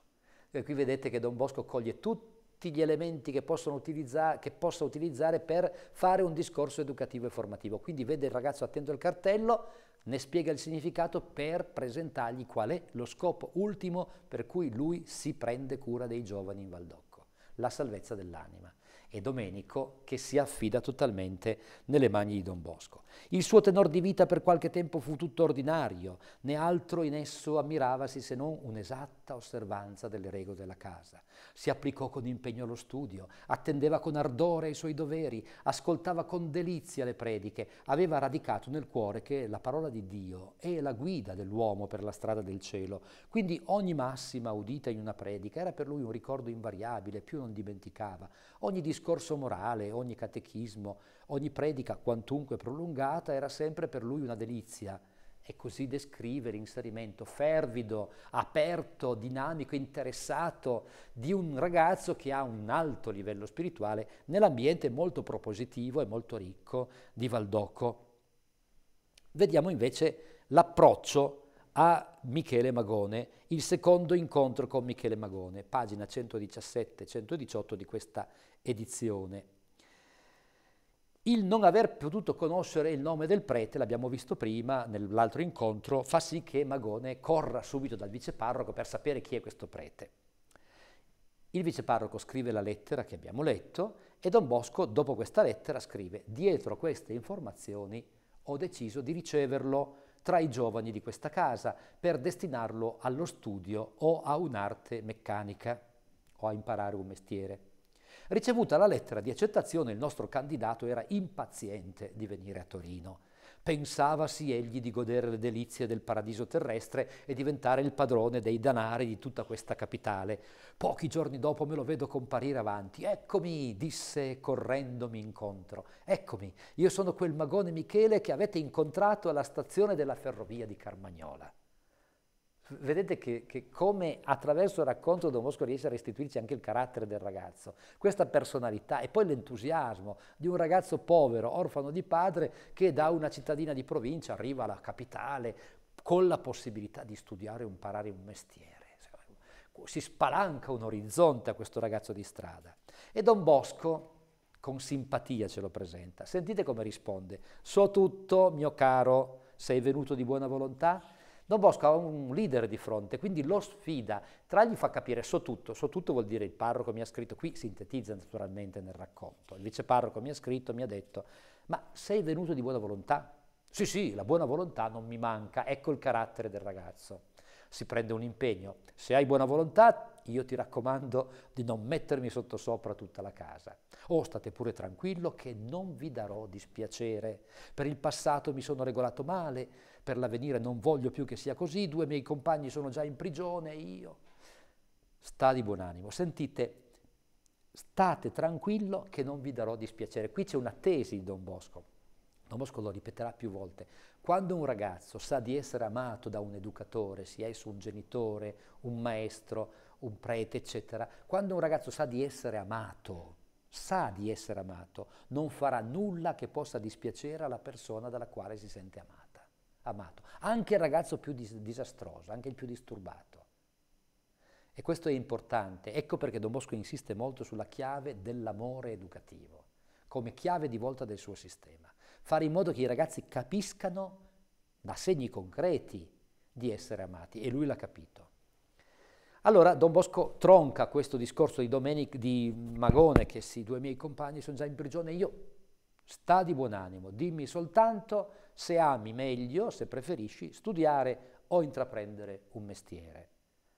E qui vedete che Don Bosco coglie tutto tutti gli elementi che, che, possa utilizzare per fare un discorso educativo e formativo. Quindi vede il ragazzo attento al cartello, ne spiega il significato per presentargli qual è lo scopo ultimo per cui lui si prende cura dei giovani in Valdocco, la salvezza dell'anima e Domenico che si affida totalmente nelle mani di Don Bosco. Il suo tenor di vita per qualche tempo fu tutto ordinario, né altro in esso ammiravasi se non un'esatta osservanza delle regole della casa. Si applicò con impegno allo studio, attendeva con ardore i suoi doveri, ascoltava con delizia le prediche, aveva radicato nel cuore che la parola di Dio è la guida dell'uomo per la strada del cielo, quindi ogni massima udita in una predica era per lui un ricordo invariabile, più non dimenticava, Ogni discorso morale, ogni catechismo, ogni predica, quantunque prolungata, era sempre per lui una delizia. E così descrive l'inserimento fervido, aperto, dinamico, interessato di un ragazzo che ha un alto livello spirituale nell'ambiente molto propositivo e molto ricco di Valdocco. Vediamo invece l'approccio a Michele Magone, il secondo incontro con Michele Magone, pagina 117-118 di questa edizione. Il non aver potuto conoscere il nome del prete, l'abbiamo visto prima nell'altro incontro, fa sì che Magone corra subito dal viceparroco per sapere chi è questo prete. Il viceparroco scrive la lettera che abbiamo letto e Don Bosco, dopo questa lettera, scrive «Dietro queste informazioni ho deciso di riceverlo tra i giovani di questa casa per destinarlo allo studio o a un'arte meccanica o a imparare un mestiere». Ricevuta la lettera di accettazione, il nostro candidato era impaziente di venire a Torino. Pensavasi egli di godere le delizie del paradiso terrestre e diventare il padrone dei danari di tutta questa capitale. Pochi giorni dopo me lo vedo comparire avanti. Eccomi, disse correndomi incontro. Eccomi, io sono quel magone Michele che avete incontrato alla stazione della ferrovia di Carmagnola vedete che, che, come attraverso il racconto Don Bosco riesce a restituirci anche il carattere del ragazzo, questa personalità e poi l'entusiasmo di un ragazzo povero, orfano di padre, che da una cittadina di provincia arriva alla capitale con la possibilità di studiare e imparare un mestiere. Si spalanca un orizzonte a questo ragazzo di strada. E Don Bosco con simpatia ce lo presenta. Sentite come risponde. So tutto, mio caro, sei venuto di buona volontà? Don Bosco ha un leader di fronte, quindi lo sfida, tra gli fa capire so tutto, so tutto vuol dire il parroco mi ha scritto, qui sintetizza naturalmente nel racconto, il viceparroco mi ha scritto, mi ha detto, ma sei venuto di buona volontà? Sì, sì, la buona volontà non mi manca, ecco il carattere del ragazzo. Si prende un impegno, se hai buona volontà io ti raccomando di non mettermi sottosopra tutta la casa. Oh, state pure tranquillo che non vi darò dispiacere, per il passato mi sono regolato male, per l'avvenire non voglio più che sia così, due miei compagni sono già in prigione, io. Sta di buon animo, sentite, state tranquillo che non vi darò dispiacere. Qui c'è una tesi di Don Bosco, Don Bosco lo ripeterà più volte. Quando un ragazzo sa di essere amato da un educatore, sia esso un genitore, un maestro, un prete, eccetera, quando un ragazzo sa di essere amato, sa di essere amato, non farà nulla che possa dispiacere alla persona dalla quale si sente amato amato, anche il ragazzo più dis- disastroso, anche il più disturbato. E questo è importante, ecco perché Don Bosco insiste molto sulla chiave dell'amore educativo, come chiave di volta del suo sistema. Fare in modo che i ragazzi capiscano da segni concreti di essere amati, e lui l'ha capito. Allora Don Bosco tronca questo discorso di, Domenic, di Magone, che sì, due miei compagni sono già in prigione, io sta di buon animo, dimmi soltanto se ami meglio, se preferisci, studiare o intraprendere un mestiere.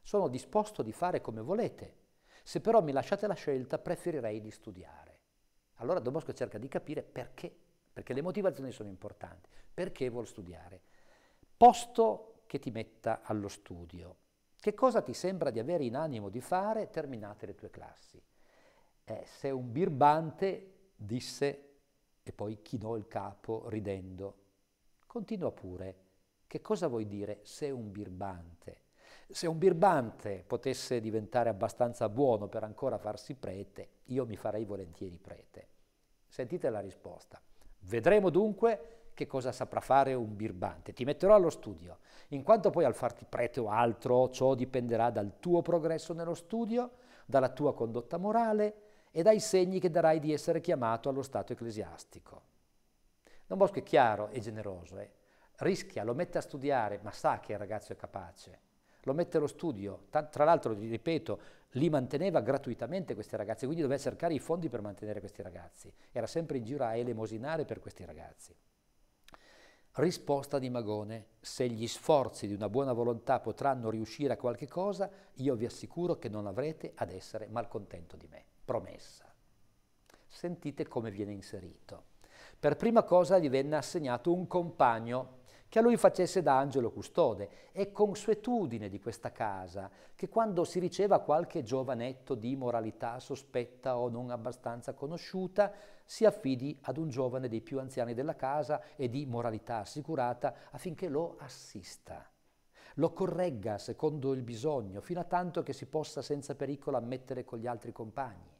Sono disposto di fare come volete, se però mi lasciate la scelta preferirei di studiare. Allora Don Bosco cerca di capire perché, perché le motivazioni sono importanti, perché vuol studiare. Posto che ti metta allo studio, che cosa ti sembra di avere in animo di fare terminate le tue classi? Eh, se un birbante disse, e poi chinò il capo ridendo, Continua pure. Che cosa vuoi dire se un birbante? Se un birbante potesse diventare abbastanza buono per ancora farsi prete, io mi farei volentieri prete. Sentite la risposta. Vedremo dunque che cosa saprà fare un birbante. Ti metterò allo studio. In quanto poi al farti prete o altro, ciò dipenderà dal tuo progresso nello studio, dalla tua condotta morale e dai segni che darai di essere chiamato allo stato ecclesiastico. Don Bosco è chiaro e generoso, eh? rischia, lo mette a studiare, ma sa che il ragazzo è capace, lo mette allo studio, tra l'altro, ripeto, li manteneva gratuitamente questi ragazzi, quindi doveva cercare i fondi per mantenere questi ragazzi, era sempre in giro a elemosinare per questi ragazzi. Risposta di Magone, se gli sforzi di una buona volontà potranno riuscire a qualche cosa, io vi assicuro che non avrete ad essere malcontento di me. Promessa. Sentite come viene inserito. Per prima cosa gli venne assegnato un compagno che a lui facesse da angelo custode. È consuetudine di questa casa che quando si riceva qualche giovanetto di moralità sospetta o non abbastanza conosciuta, si affidi ad un giovane dei più anziani della casa e di moralità assicurata affinché lo assista. Lo corregga secondo il bisogno, fino a tanto che si possa senza pericolo ammettere con gli altri compagni.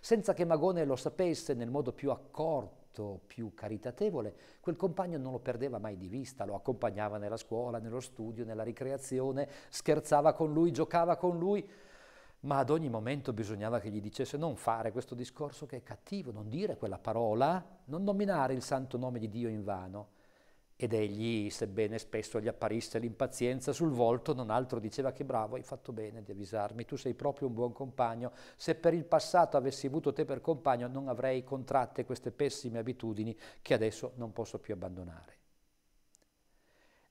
Senza che Magone lo sapesse nel modo più accorto, aspetto più caritatevole, quel compagno non lo perdeva mai di vista, lo accompagnava nella scuola, nello studio, nella ricreazione, scherzava con lui, giocava con lui, ma ad ogni momento bisognava che gli dicesse non fare questo discorso che è cattivo, non dire quella parola, non nominare il santo nome di Dio in vano ed egli, sebbene spesso gli apparisse l'impazienza sul volto, non altro diceva che bravo, hai fatto bene di avvisarmi, tu sei proprio un buon compagno, se per il passato avessi avuto te per compagno non avrei contratte queste pessime abitudini che adesso non posso più abbandonare.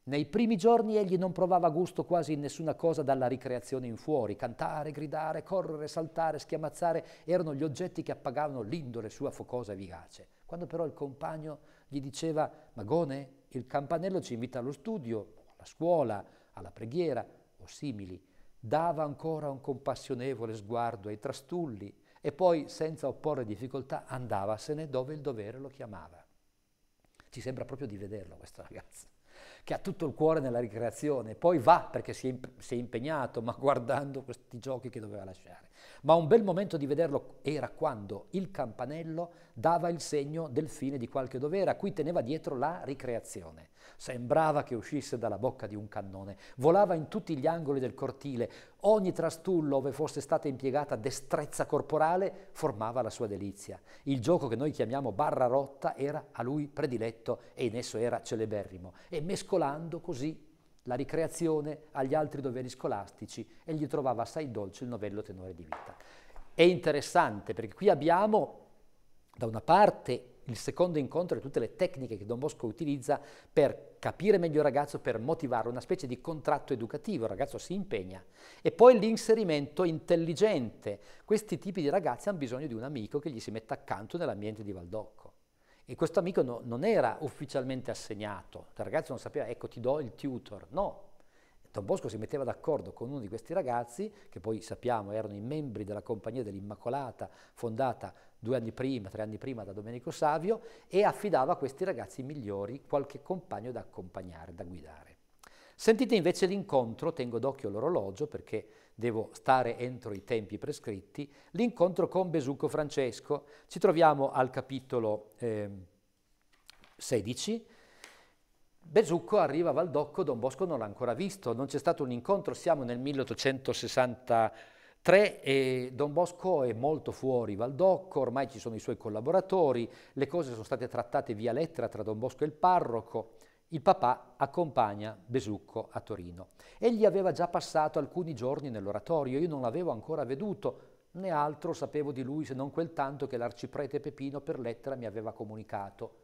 Nei primi giorni egli non provava gusto quasi in nessuna cosa dalla ricreazione in fuori. Cantare, gridare, correre, saltare, schiamazzare erano gli oggetti che appagavano l'indole sua focosa e vivace. Quando però il compagno gli diceva Magone, il campanello ci invita allo studio, alla scuola, alla preghiera o simili. Dava ancora un compassionevole sguardo ai trastulli e poi, senza opporre difficoltà, andavasene dove il dovere lo chiamava. Ci sembra proprio di vederlo questo ragazzo che ha tutto il cuore nella ricreazione, poi va perché si è, imp- si è impegnato, ma guardando questi giochi che doveva lasciare. Ma un bel momento di vederlo era quando il campanello dava il segno del fine di qualche dovere a cui teneva dietro la ricreazione. Sembrava che uscisse dalla bocca di un cannone, volava in tutti gli angoli del cortile, ogni trastullo ove fosse stata impiegata destrezza corporale formava la sua delizia. Il gioco che noi chiamiamo barra rotta era a lui prediletto e in esso era celeberrimo, e mescolando così la ricreazione agli altri doveri scolastici e gli trovava assai dolce il novello tenore di vita. È interessante perché qui abbiamo da una parte il secondo incontro e tutte le tecniche che Don Bosco utilizza per capire meglio il ragazzo, per motivarlo, una specie di contratto educativo, il ragazzo si impegna. E poi l'inserimento intelligente, questi tipi di ragazzi hanno bisogno di un amico che gli si metta accanto nell'ambiente di Valdocco. E questo amico no, non era ufficialmente assegnato, il ragazzo non sapeva, ecco ti do il tutor, no. Don Bosco si metteva d'accordo con uno di questi ragazzi, che poi sappiamo erano i membri della Compagnia dell'Immacolata fondata due anni prima, tre anni prima da Domenico Savio e affidava a questi ragazzi migliori qualche compagno da accompagnare, da guidare. Sentite invece l'incontro, tengo d'occhio l'orologio perché devo stare entro i tempi prescritti, l'incontro con Besucco Francesco. Ci troviamo al capitolo eh, 16. Besucco arriva a Valdocco, Don Bosco non l'ha ancora visto, non c'è stato un incontro, siamo nel 1860 Tre, eh, Don Bosco è molto fuori Valdocco, ormai ci sono i suoi collaboratori, le cose sono state trattate via lettera tra Don Bosco e il parroco, il papà accompagna Besucco a Torino. Egli aveva già passato alcuni giorni nell'oratorio, io non l'avevo ancora veduto, né altro sapevo di lui se non quel tanto che l'arciprete Pepino per lettera mi aveva comunicato.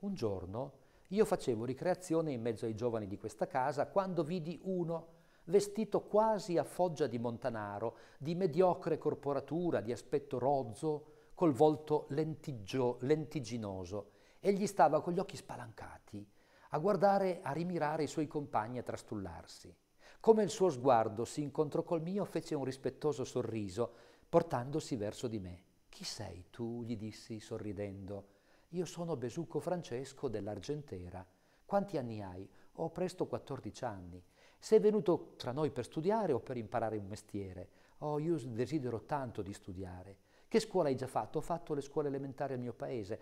Un giorno io facevo ricreazione in mezzo ai giovani di questa casa quando vidi uno vestito quasi a foggia di montanaro, di mediocre corporatura, di aspetto rozzo, col volto lentigio, lentiginoso. Egli stava con gli occhi spalancati, a guardare, a rimirare i suoi compagni a trastullarsi. Come il suo sguardo si incontrò col mio, fece un rispettoso sorriso, portandosi verso di me. Chi sei tu? gli dissi sorridendo. Io sono Besucco Francesco dell'Argentera. Quanti anni hai? Ho presto 14 anni. Sei venuto tra noi per studiare o per imparare un mestiere? Oh, io desidero tanto di studiare. Che scuola hai già fatto? Ho fatto le scuole elementari al mio paese.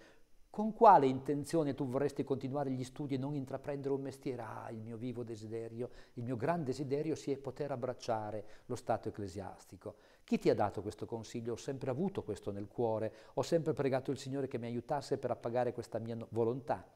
Con quale intenzione tu vorresti continuare gli studi e non intraprendere un mestiere? Ah, il mio vivo desiderio, il mio gran desiderio si è poter abbracciare lo stato ecclesiastico. Chi ti ha dato questo consiglio? Ho sempre avuto questo nel cuore, ho sempre pregato il Signore che mi aiutasse per appagare questa mia volontà.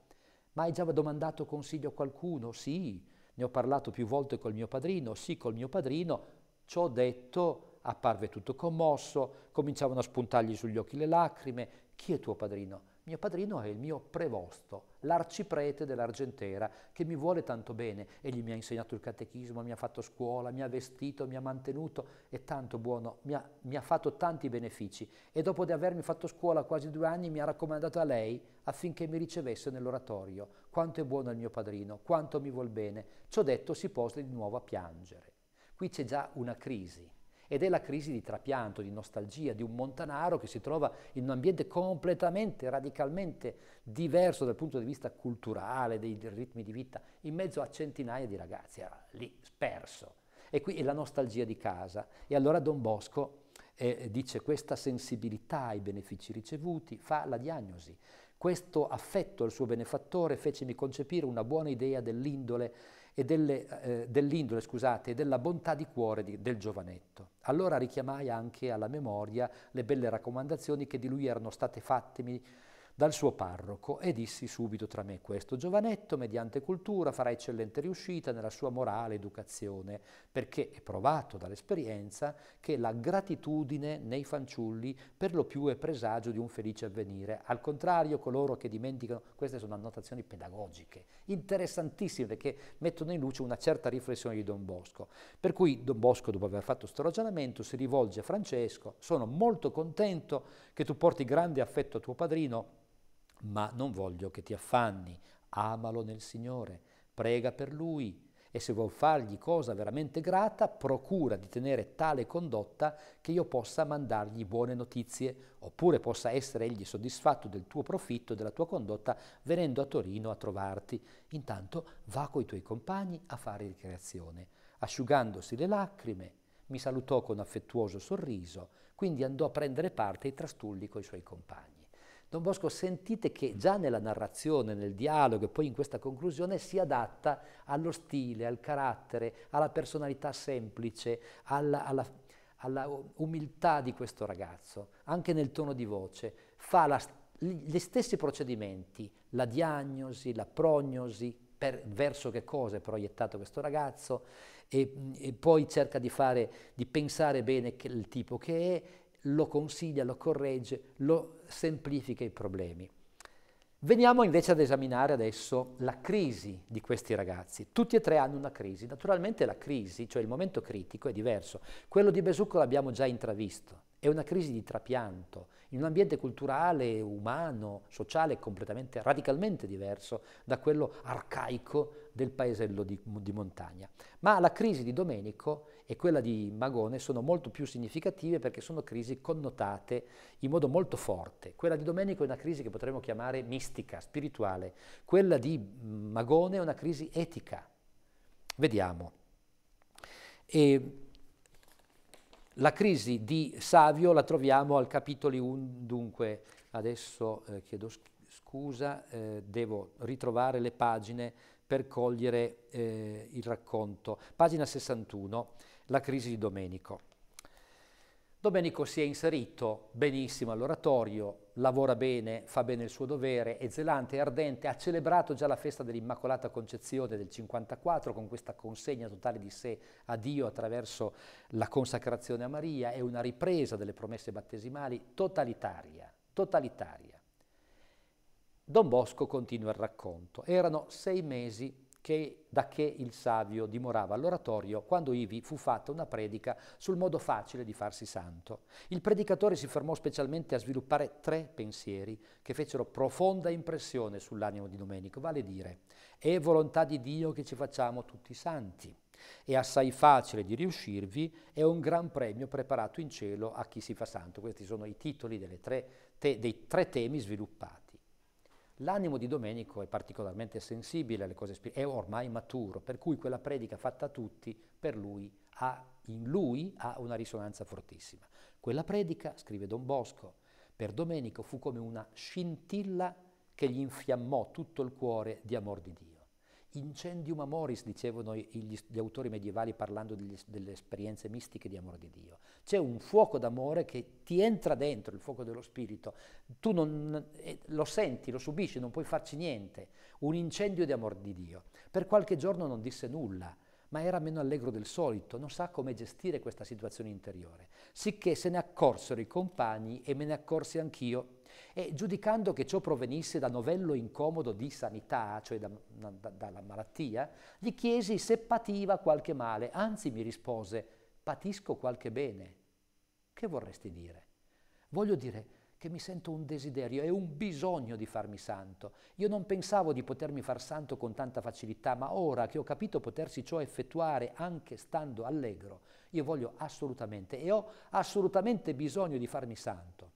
Ma hai già domandato consiglio a qualcuno? Sì, ne ho parlato più volte col mio padrino, sì col mio padrino, ci ho detto, apparve tutto commosso, cominciavano a spuntargli sugli occhi le lacrime, chi è tuo padrino? Mio padrino è il mio prevosto, l'arciprete dell'Argentera, che mi vuole tanto bene. Egli mi ha insegnato il catechismo, mi ha fatto scuola, mi ha vestito, mi ha mantenuto, è tanto buono, mi ha, mi ha fatto tanti benefici. E dopo di avermi fatto scuola quasi due anni mi ha raccomandato a lei affinché mi ricevesse nell'oratorio. Quanto è buono il mio padrino, quanto mi vuol bene. Ciò detto si posa di nuovo a piangere. Qui c'è già una crisi ed è la crisi di trapianto, di nostalgia, di un montanaro che si trova in un ambiente completamente, radicalmente diverso dal punto di vista culturale, dei ritmi di vita, in mezzo a centinaia di ragazzi, era lì, sperso. E qui è la nostalgia di casa. E allora Don Bosco eh, dice questa sensibilità ai benefici ricevuti, fa la diagnosi. Questo affetto al suo benefattore fecemi concepire una buona idea dell'indole e delle, eh, dell'indole, scusate, della bontà di cuore di, del giovanetto. Allora richiamai anche alla memoria le belle raccomandazioni che di lui erano state fatte dal suo parroco e dissi subito tra me questo, giovanetto, mediante cultura, farà eccellente riuscita nella sua morale educazione, perché è provato dall'esperienza che la gratitudine nei fanciulli per lo più è presagio di un felice avvenire. Al contrario, coloro che dimenticano, queste sono annotazioni pedagogiche, interessantissime, perché mettono in luce una certa riflessione di Don Bosco. Per cui Don Bosco, dopo aver fatto questo ragionamento, si rivolge a Francesco, sono molto contento che tu porti grande affetto a tuo padrino, ma non voglio che ti affanni, amalo nel Signore, prega per Lui e se vuoi fargli cosa veramente grata, procura di tenere tale condotta che io possa mandargli buone notizie, oppure possa essere egli soddisfatto del tuo profitto e della tua condotta venendo a Torino a trovarti. Intanto va coi tuoi compagni a fare ricreazione. Asciugandosi le lacrime, mi salutò con affettuoso sorriso, quindi andò a prendere parte ai trastulli coi suoi compagni. Don Bosco sentite che già nella narrazione, nel dialogo e poi in questa conclusione si adatta allo stile, al carattere, alla personalità semplice, alla, alla, alla umiltà di questo ragazzo, anche nel tono di voce, fa la, gli stessi procedimenti, la diagnosi, la prognosi, per, verso che cosa è proiettato questo ragazzo e, e poi cerca di, fare, di pensare bene il tipo che è lo consiglia, lo corregge, lo semplifica i problemi. Veniamo invece ad esaminare adesso la crisi di questi ragazzi. Tutti e tre hanno una crisi. Naturalmente la crisi, cioè il momento critico, è diverso. Quello di Besucco l'abbiamo già intravisto. È una crisi di trapianto in un ambiente culturale, umano, sociale completamente, radicalmente diverso da quello arcaico del paesello di, di, montagna. Ma la crisi di Domenico e quella di Magone sono molto più significative perché sono crisi connotate in modo molto forte. Quella di Domenico è una crisi che potremmo chiamare mistica, spirituale, quella di mm, Magone è una crisi etica. Vediamo. E la crisi di Savio la troviamo al capitolo 1, dunque adesso eh, chiedo scusa, eh, devo ritrovare le pagine per cogliere eh, il racconto. Pagina 61, la crisi di Domenico. Domenico si è inserito benissimo all'oratorio, lavora bene, fa bene il suo dovere, è zelante, è ardente, ha celebrato già la festa dell'Immacolata Concezione del 54 con questa consegna totale di sé a Dio attraverso la consacrazione a Maria e una ripresa delle promesse battesimali totalitaria, totalitaria. Don Bosco continua il racconto. Erano sei mesi che, da che il savio dimorava all'oratorio quando ivi fu fatta una predica sul modo facile di farsi santo. Il predicatore si fermò specialmente a sviluppare tre pensieri che fecero profonda impressione sull'animo di Domenico, vale dire, è volontà di Dio che ci facciamo tutti santi. È assai facile di riuscirvi, è un gran premio preparato in cielo a chi si fa santo. Questi sono i titoli tre te, dei tre temi sviluppati. L'animo di Domenico è particolarmente sensibile alle cose spirituali, è ormai maturo, per cui quella predica fatta a tutti, per lui, ha, in lui ha una risonanza fortissima. Quella predica, scrive Don Bosco, per Domenico fu come una scintilla che gli infiammò tutto il cuore di amor di Dio. Incendium amoris, dicevano gli, gli autori medievali parlando degli, delle esperienze mistiche di amore di Dio. C'è un fuoco d'amore che ti entra dentro, il fuoco dello spirito, tu non, eh, lo senti, lo subisci, non puoi farci niente. Un incendio di amore di Dio. Per qualche giorno non disse nulla ma era meno allegro del solito, non sa come gestire questa situazione interiore, sicché se ne accorsero i compagni e me ne accorsi anch'io e giudicando che ciò provenisse da novello incomodo di sanità, cioè da, da, dalla malattia, gli chiesi se pativa qualche male, anzi mi rispose, patisco qualche bene. Che vorresti dire? Voglio dire che mi sento un desiderio e un bisogno di farmi santo. Io non pensavo di potermi far santo con tanta facilità, ma ora che ho capito potersi ciò effettuare anche stando allegro, io voglio assolutamente e ho assolutamente bisogno di farmi santo.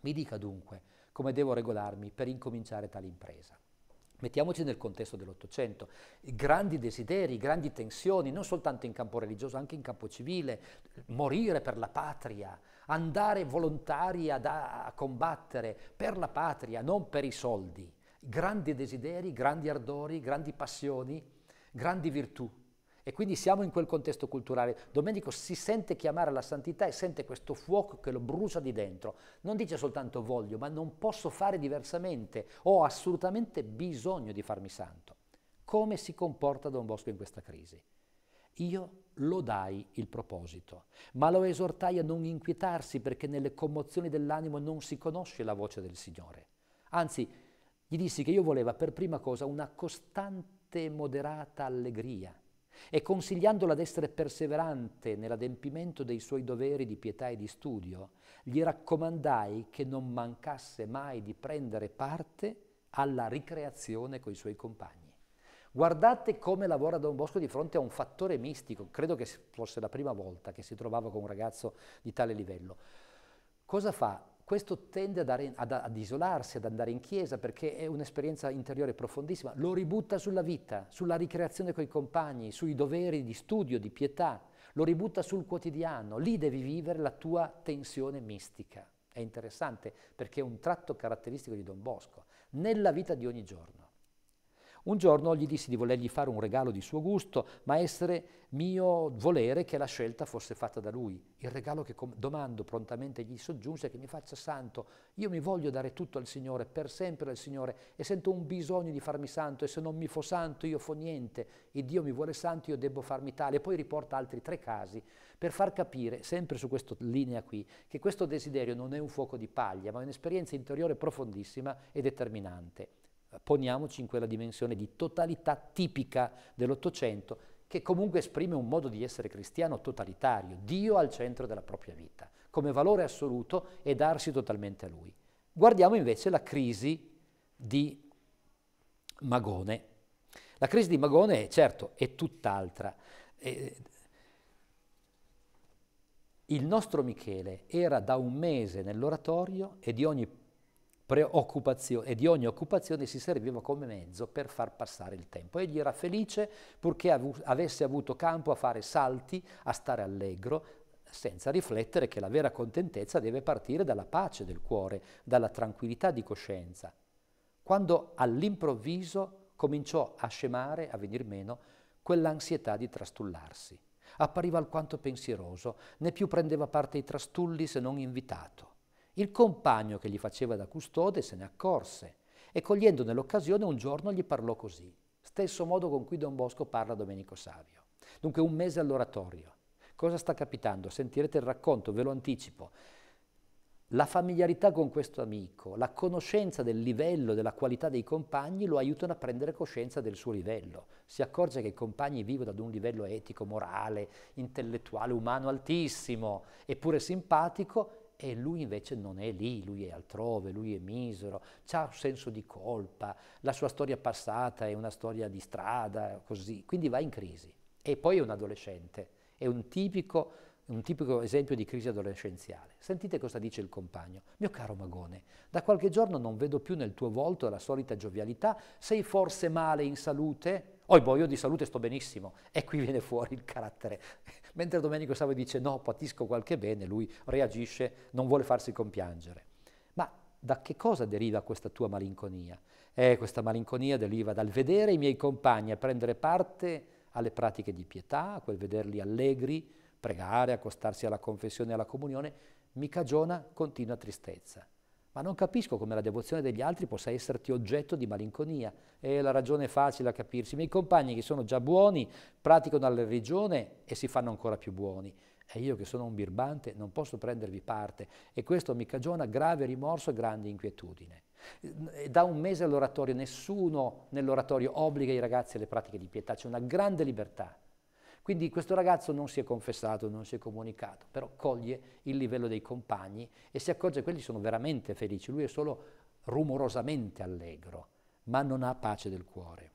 Mi dica dunque come devo regolarmi per incominciare tale impresa. Mettiamoci nel contesto dell'Ottocento, grandi desideri, grandi tensioni, non soltanto in campo religioso, anche in campo civile, morire per la patria, andare volontari ad, a combattere per la patria, non per i soldi. Grandi desideri, grandi ardori, grandi passioni, grandi virtù. E quindi siamo in quel contesto culturale. Domenico si sente chiamare alla santità e sente questo fuoco che lo brucia di dentro. Non dice soltanto voglio, ma non posso fare diversamente. Ho assolutamente bisogno di farmi santo. Come si comporta Don Bosco in questa crisi? Io lodai il proposito, ma lo esortai a non inquietarsi perché nelle commozioni dell'animo non si conosce la voce del Signore. Anzi, gli dissi che io voleva per prima cosa una costante e moderata allegria, e consigliandola ad essere perseverante nell'adempimento dei suoi doveri di pietà e di studio, gli raccomandai che non mancasse mai di prendere parte alla ricreazione con i suoi compagni. Guardate come lavora Don Bosco di fronte a un fattore mistico, credo che fosse la prima volta che si trovava con un ragazzo di tale livello. Cosa fa? Questo tende ad, ad, ad, isolarsi, ad andare in chiesa perché è un'esperienza interiore profondissima, lo ributta sulla vita, sulla ricreazione coi compagni, sui doveri di studio, di pietà, lo ributta sul quotidiano, lì devi vivere la tua tensione mistica. È interessante perché è un tratto caratteristico di Don Bosco, nella vita di ogni giorno. Un giorno gli dissi di volergli fare un regalo di suo gusto, ma essere mio volere che la scelta fosse fatta da lui. Il regalo che domando prontamente gli soggiunse che mi faccia santo. Io mi voglio dare tutto al Signore, per sempre al Signore, e sento un bisogno di farmi santo, e se non mi fo santo io fo niente, e Dio mi vuole santo, io debbo farmi tale. E poi riporta altri tre casi per far capire, sempre su questa linea qui, che questo desiderio non è un fuoco di paglia, ma un'esperienza interiore profondissima e determinante poniamoci in quella dimensione di totalità tipica dell'Ottocento che comunque esprime un modo di essere cristiano totalitario, Dio al centro della propria vita, come valore assoluto e darsi totalmente a Lui. Guardiamo invece la crisi di Magone. La crisi di Magone, è, certo, è tutt'altra. Eh, il nostro Michele era da un mese nell'oratorio e di ogni preoccupazione e di ogni occupazione si serviva come mezzo per far passare il tempo. Egli era felice purché av avesse avuto campo a fare salti, a stare allegro, senza riflettere che la vera contentezza deve partire dalla pace del cuore, dalla tranquillità di coscienza. Quando all'improvviso cominciò a scemare, a venir meno, quell'ansietà di trastullarsi. Appariva alquanto pensieroso, né più prendeva parte ai trastulli se non invitato. Il compagno che gli faceva da custode se ne accorse e cogliendo nell'occasione un giorno gli parlò così, stesso modo con cui Don Bosco parla a Domenico Savio. Dunque un mese all'oratorio. Cosa sta capitando? Sentirete il racconto, ve lo anticipo. La familiarità con questo amico, la conoscenza del livello, della qualità dei compagni lo aiutano a prendere coscienza del suo livello. Si accorge che i compagni vivono ad un livello etico, morale, intellettuale, umano altissimo, eppure simpatico, e lui invece non è lì, lui è altrove, lui è misero, ha un senso di colpa, la sua storia passata è una storia di strada, così, quindi va in crisi. E poi è un adolescente, è un tipico, un tipico esempio di crisi adolescenziale. Sentite cosa dice il compagno. Mio caro Magone, da qualche giorno non vedo più nel tuo volto la solita giovialità, sei forse male in salute? Oh, boh, io di salute sto benissimo. E qui viene fuori il carattere. Mentre Domenico Savo dice no, patisco qualche bene, lui reagisce, non vuole farsi compiangere. Ma da che cosa deriva questa tua malinconia? Eh, questa malinconia deriva dal vedere i miei compagni a prendere parte alle pratiche di pietà, quel vederli allegri, pregare, accostarsi alla confessione e alla comunione, mi cagiona continua tristezza ma non capisco come la devozione degli altri possa esserti oggetto di malinconia. E la ragione è facile a capirsi. I miei compagni che sono già buoni praticano la religione e si fanno ancora più buoni. E io che sono un birbante non posso prendervi parte e questo mi cagiona grave rimorso e grande inquietudine. Eh, da un mese all'oratorio nessuno nell'oratorio obbliga i ragazzi alle pratiche di pietà, c'è una grande libertà. Quindi questo ragazzo non si è confessato, non si è comunicato, però coglie il livello dei compagni e si accorge che quelli sono veramente felici, lui è solo rumorosamente allegro, ma non ha pace del cuore.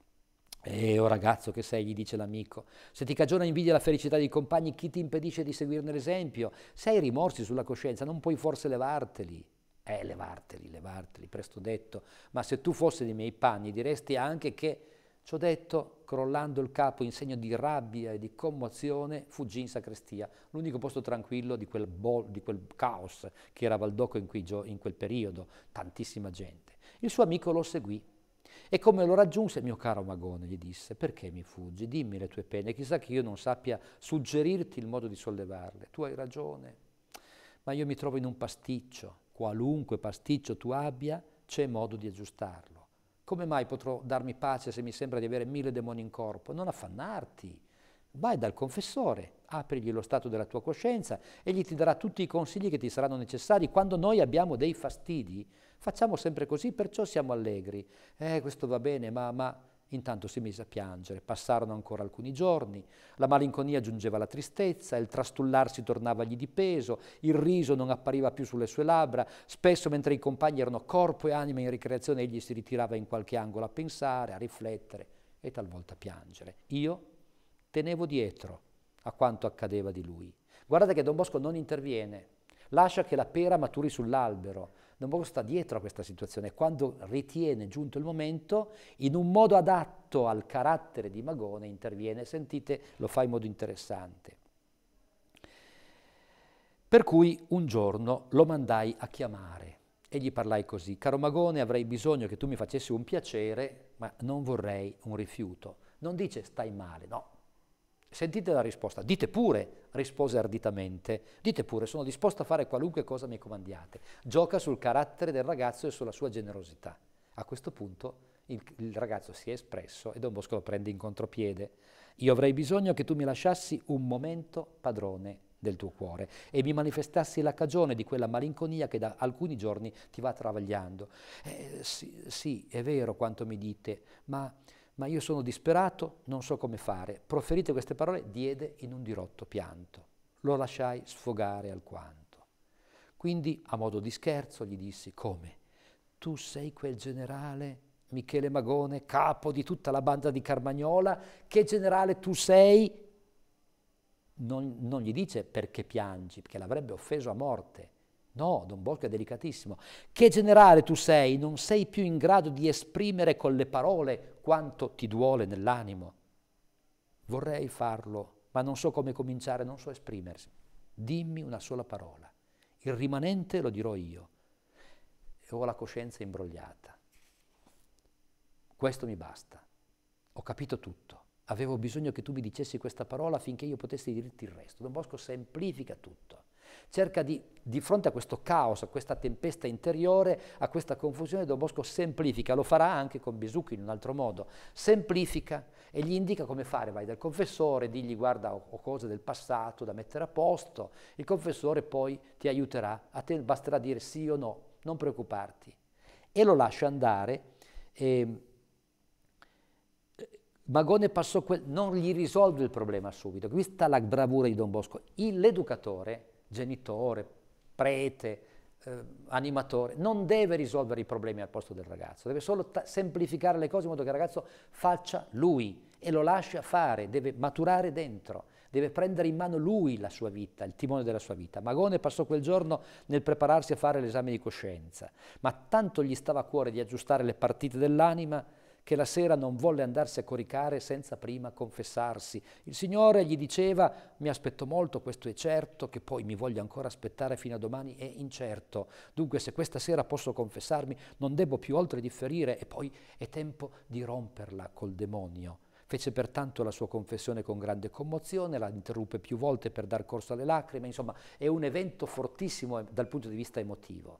E eh, o oh ragazzo che sei, gli dice l'amico, se ti cagiona invidia la felicità dei compagni, chi ti impedisce di seguirne l'esempio? Se hai rimorsi sulla coscienza, non puoi forse levarteli. Eh, levarteli, levarteli, presto detto, ma se tu fossi nei miei panni diresti anche che Ciò detto, crollando il capo in segno di rabbia e di commozione, fuggì in sacrestia, l'unico posto tranquillo di quel, bol, di quel caos che era Valdocco in, in quel periodo, tantissima gente. Il suo amico lo seguì e come lo raggiunse, mio caro Magone, gli disse, perché mi fuggi? Dimmi le tue pene, chissà che io non sappia suggerirti il modo di sollevarle. Tu hai ragione, ma io mi trovo in un pasticcio, qualunque pasticcio tu abbia, c'è modo di aggiustarlo. Come mai potrò darmi pace se mi sembra di avere mille demoni in corpo? Non affannarti. Vai dal confessore, aprigli lo stato della tua coscienza, egli ti darà tutti i consigli che ti saranno necessari. Quando noi abbiamo dei fastidi, facciamo sempre così, perciò siamo allegri. Eh, questo va bene, ma, ma Intanto si mise a piangere, passarono ancora alcuni giorni, la malinconia giungeva alla tristezza, il trastullarsi tornavagli di peso, il riso non appariva più sulle sue labbra, spesso mentre i compagni erano corpo e anima in ricreazione egli si ritirava in qualche angolo a pensare, a riflettere e talvolta a piangere. Io tenevo dietro a quanto accadeva di lui. Guardate che Don Bosco non interviene, lascia che la pera maturi sull'albero, Don sta dietro a questa situazione, quando ritiene giunto il momento, in un modo adatto al carattere di Magone interviene, sentite, lo fa in modo interessante. Per cui un giorno lo mandai a chiamare e gli parlai così, caro Magone avrei bisogno che tu mi facessi un piacere, ma non vorrei un rifiuto. Non dice stai male, no, Sentite la risposta, dite pure, rispose arditamente, dite pure, sono disposto a fare qualunque cosa mi comandiate. Gioca sul carattere del ragazzo e sulla sua generosità. A questo punto il, il ragazzo si è espresso e Don Bosco lo prende in contropiede. Io avrei bisogno che tu mi lasciassi un momento padrone del tuo cuore e mi manifestassi la cagione di quella malinconia che da alcuni giorni ti va travagliando. Eh, sì, sì, è vero quanto mi dite, ma ma io sono disperato, non so come fare. Proferite queste parole, diede in un dirotto pianto. Lo lasciai sfogare alquanto. Quindi, a modo di scherzo, gli dissi, come? Tu sei quel generale Michele Magone, capo di tutta la banda di Carmagnola, che generale tu sei? Non, non gli dice perché piangi, perché l'avrebbe offeso a morte, No, Don Bosco è delicatissimo. Che generale tu sei, non sei più in grado di esprimere con le parole quanto ti duole nell'animo. Vorrei farlo, ma non so come cominciare, non so esprimersi. Dimmi una sola parola. Il rimanente lo dirò io. E ho la coscienza imbrogliata. Questo mi basta. Ho capito tutto. Avevo bisogno che tu mi dicessi questa parola affinché io potessi dirti il resto. Don Bosco semplifica tutto cerca di, di fronte a questo caos, a questa tempesta interiore, a questa confusione, Don Bosco semplifica, lo farà anche con Bisucchi in un altro modo, semplifica e gli indica come fare, vai dal confessore, digli guarda ho, cose del passato da mettere a posto, il confessore poi ti aiuterà, a te basterà dire sì o no, non preoccuparti. E lo lascia andare. E, ehm, Magone passò, quel, non gli risolve il problema subito, qui sta la bravura di Don Bosco. l'educatore genitore, prete, eh, animatore, non deve risolvere i problemi al posto del ragazzo, deve solo semplificare le cose in modo che il ragazzo faccia lui e lo lascia fare, deve maturare dentro, deve prendere in mano lui la sua vita, il timone della sua vita. Magone passò quel giorno nel prepararsi a fare l'esame di coscienza, ma tanto gli stava a cuore di aggiustare le partite dell'anima che la sera non volle andarsi a coricare senza prima confessarsi. Il Signore gli diceva, mi aspetto molto, questo è certo, che poi mi voglio ancora aspettare fino a domani è incerto. Dunque se questa sera posso confessarmi, non debbo più oltre differire e poi è tempo di romperla col demonio. Fece pertanto la sua confessione con grande commozione, la interruppe più volte per dar corso alle lacrime, insomma è un evento fortissimo eh, dal punto di vista emotivo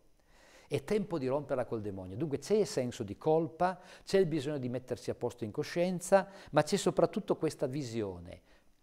è tempo di romperla col demonio. Dunque c'è il senso di colpa, c'è il bisogno di mettersi a posto in coscienza, ma c'è soprattutto questa visione,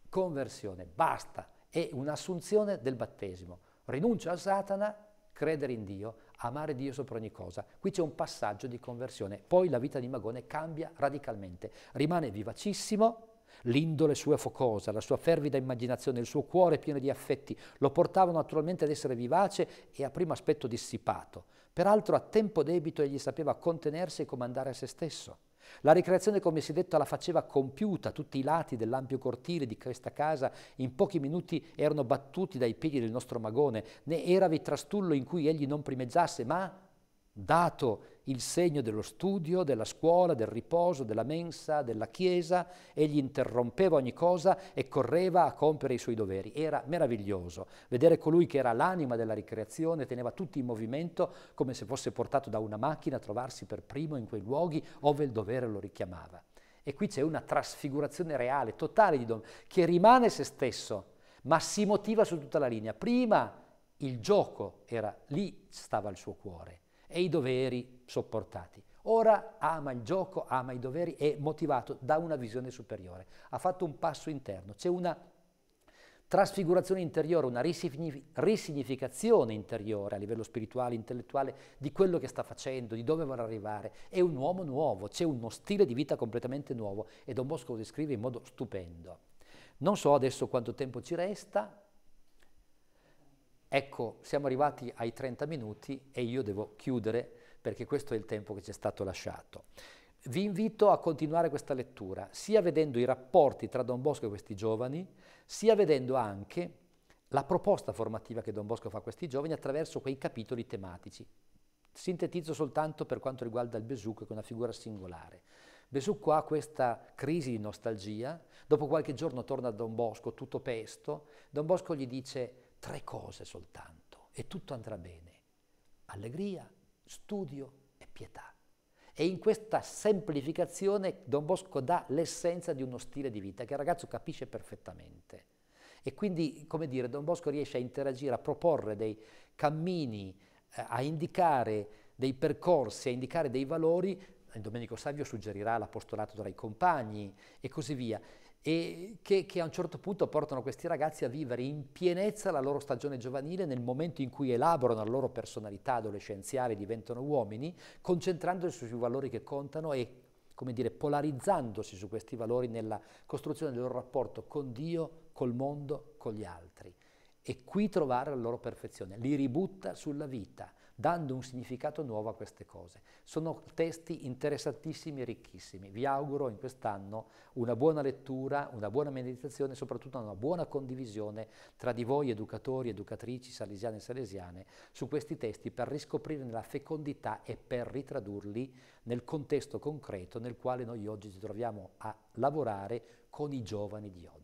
conversione, basta, è un'assunzione del battesimo, rinuncia a Satana, credere in Dio, amare Dio sopra ogni cosa. Qui c'è un passaggio di conversione, poi la vita di Magone cambia radicalmente, rimane vivacissimo, L'indole sua focosa, la sua fervida immaginazione, il suo cuore pieno di affetti lo portavano naturalmente ad essere vivace e a primo aspetto dissipato. Peraltro a tempo debito egli sapeva contenersi e comandare a se stesso. La ricreazione, come si è detto, la faceva compiuta, tutti i lati dell'ampio cortile di questa casa in pochi minuti erano battuti dai piedi del nostro magone, Ne eravi trastullo in cui egli non primeggiasse, ma dato il segno dello studio, della scuola, del riposo, della mensa, della chiesa, egli interrompeva ogni cosa e correva a compiere i suoi doveri. Era meraviglioso vedere colui che era l'anima della ricreazione, teneva tutti in movimento come se fosse portato da una macchina a trovarsi per primo in quei luoghi ove il dovere lo richiamava. E qui c'è una trasfigurazione reale, totale di Don, che rimane se stesso, ma si motiva su tutta la linea. Prima il gioco era lì, stava il suo cuore e i doveri sopportati. Ora ama il gioco, ama i doveri, è motivato da una visione superiore. Ha fatto un passo interno, c'è una trasfigurazione interiore, una risignificazione interiore a livello spirituale, intellettuale di quello che sta facendo, di dove vuole arrivare. È un uomo nuovo, c'è uno stile di vita completamente nuovo e Don Bosco lo descrive in modo stupendo. Non so adesso quanto tempo ci resta, Ecco, siamo arrivati ai 30 minuti e io devo chiudere perché questo è il tempo che ci è stato lasciato. Vi invito a continuare questa lettura, sia vedendo i rapporti tra Don Bosco e questi giovani, sia vedendo anche la proposta formativa che Don Bosco fa a questi giovani attraverso quei capitoli tematici. Sintetizzo soltanto per quanto riguarda il Besucco, che è una figura singolare. Besucco ha questa crisi di nostalgia, dopo qualche giorno torna a Don Bosco tutto pesto, Don Bosco gli dice tre cose soltanto e tutto andrà bene. Allegria, studio e pietà. E in questa semplificazione Don Bosco dà l'essenza di uno stile di vita che il ragazzo capisce perfettamente. E quindi, come dire, Don Bosco riesce a interagire, a proporre dei cammini, eh, a indicare dei percorsi, a indicare dei valori Domenico Savio suggerirà l'apostolato tra i compagni e così via e che, che, a un certo punto portano questi ragazzi a vivere in pienezza la loro stagione giovanile nel momento in cui elaborano la loro personalità adolescenziale, diventano uomini, concentrandosi sui valori che contano e, come dire, polarizzandosi su questi valori nella costruzione del loro rapporto con Dio, col mondo, con gli altri. E qui trovare la loro perfezione, li ributta sulla vita, dando un significato nuovo a queste cose. Sono testi interessantissimi e ricchissimi. Vi auguro in quest'anno una buona lettura, una buona meditazione e soprattutto una buona condivisione tra di voi educatori, educatrici, salesiane e salesiane su questi testi per riscoprirne la fecondità e per ritradurli nel contesto concreto nel quale noi oggi ci troviamo a lavorare con i giovani di oggi.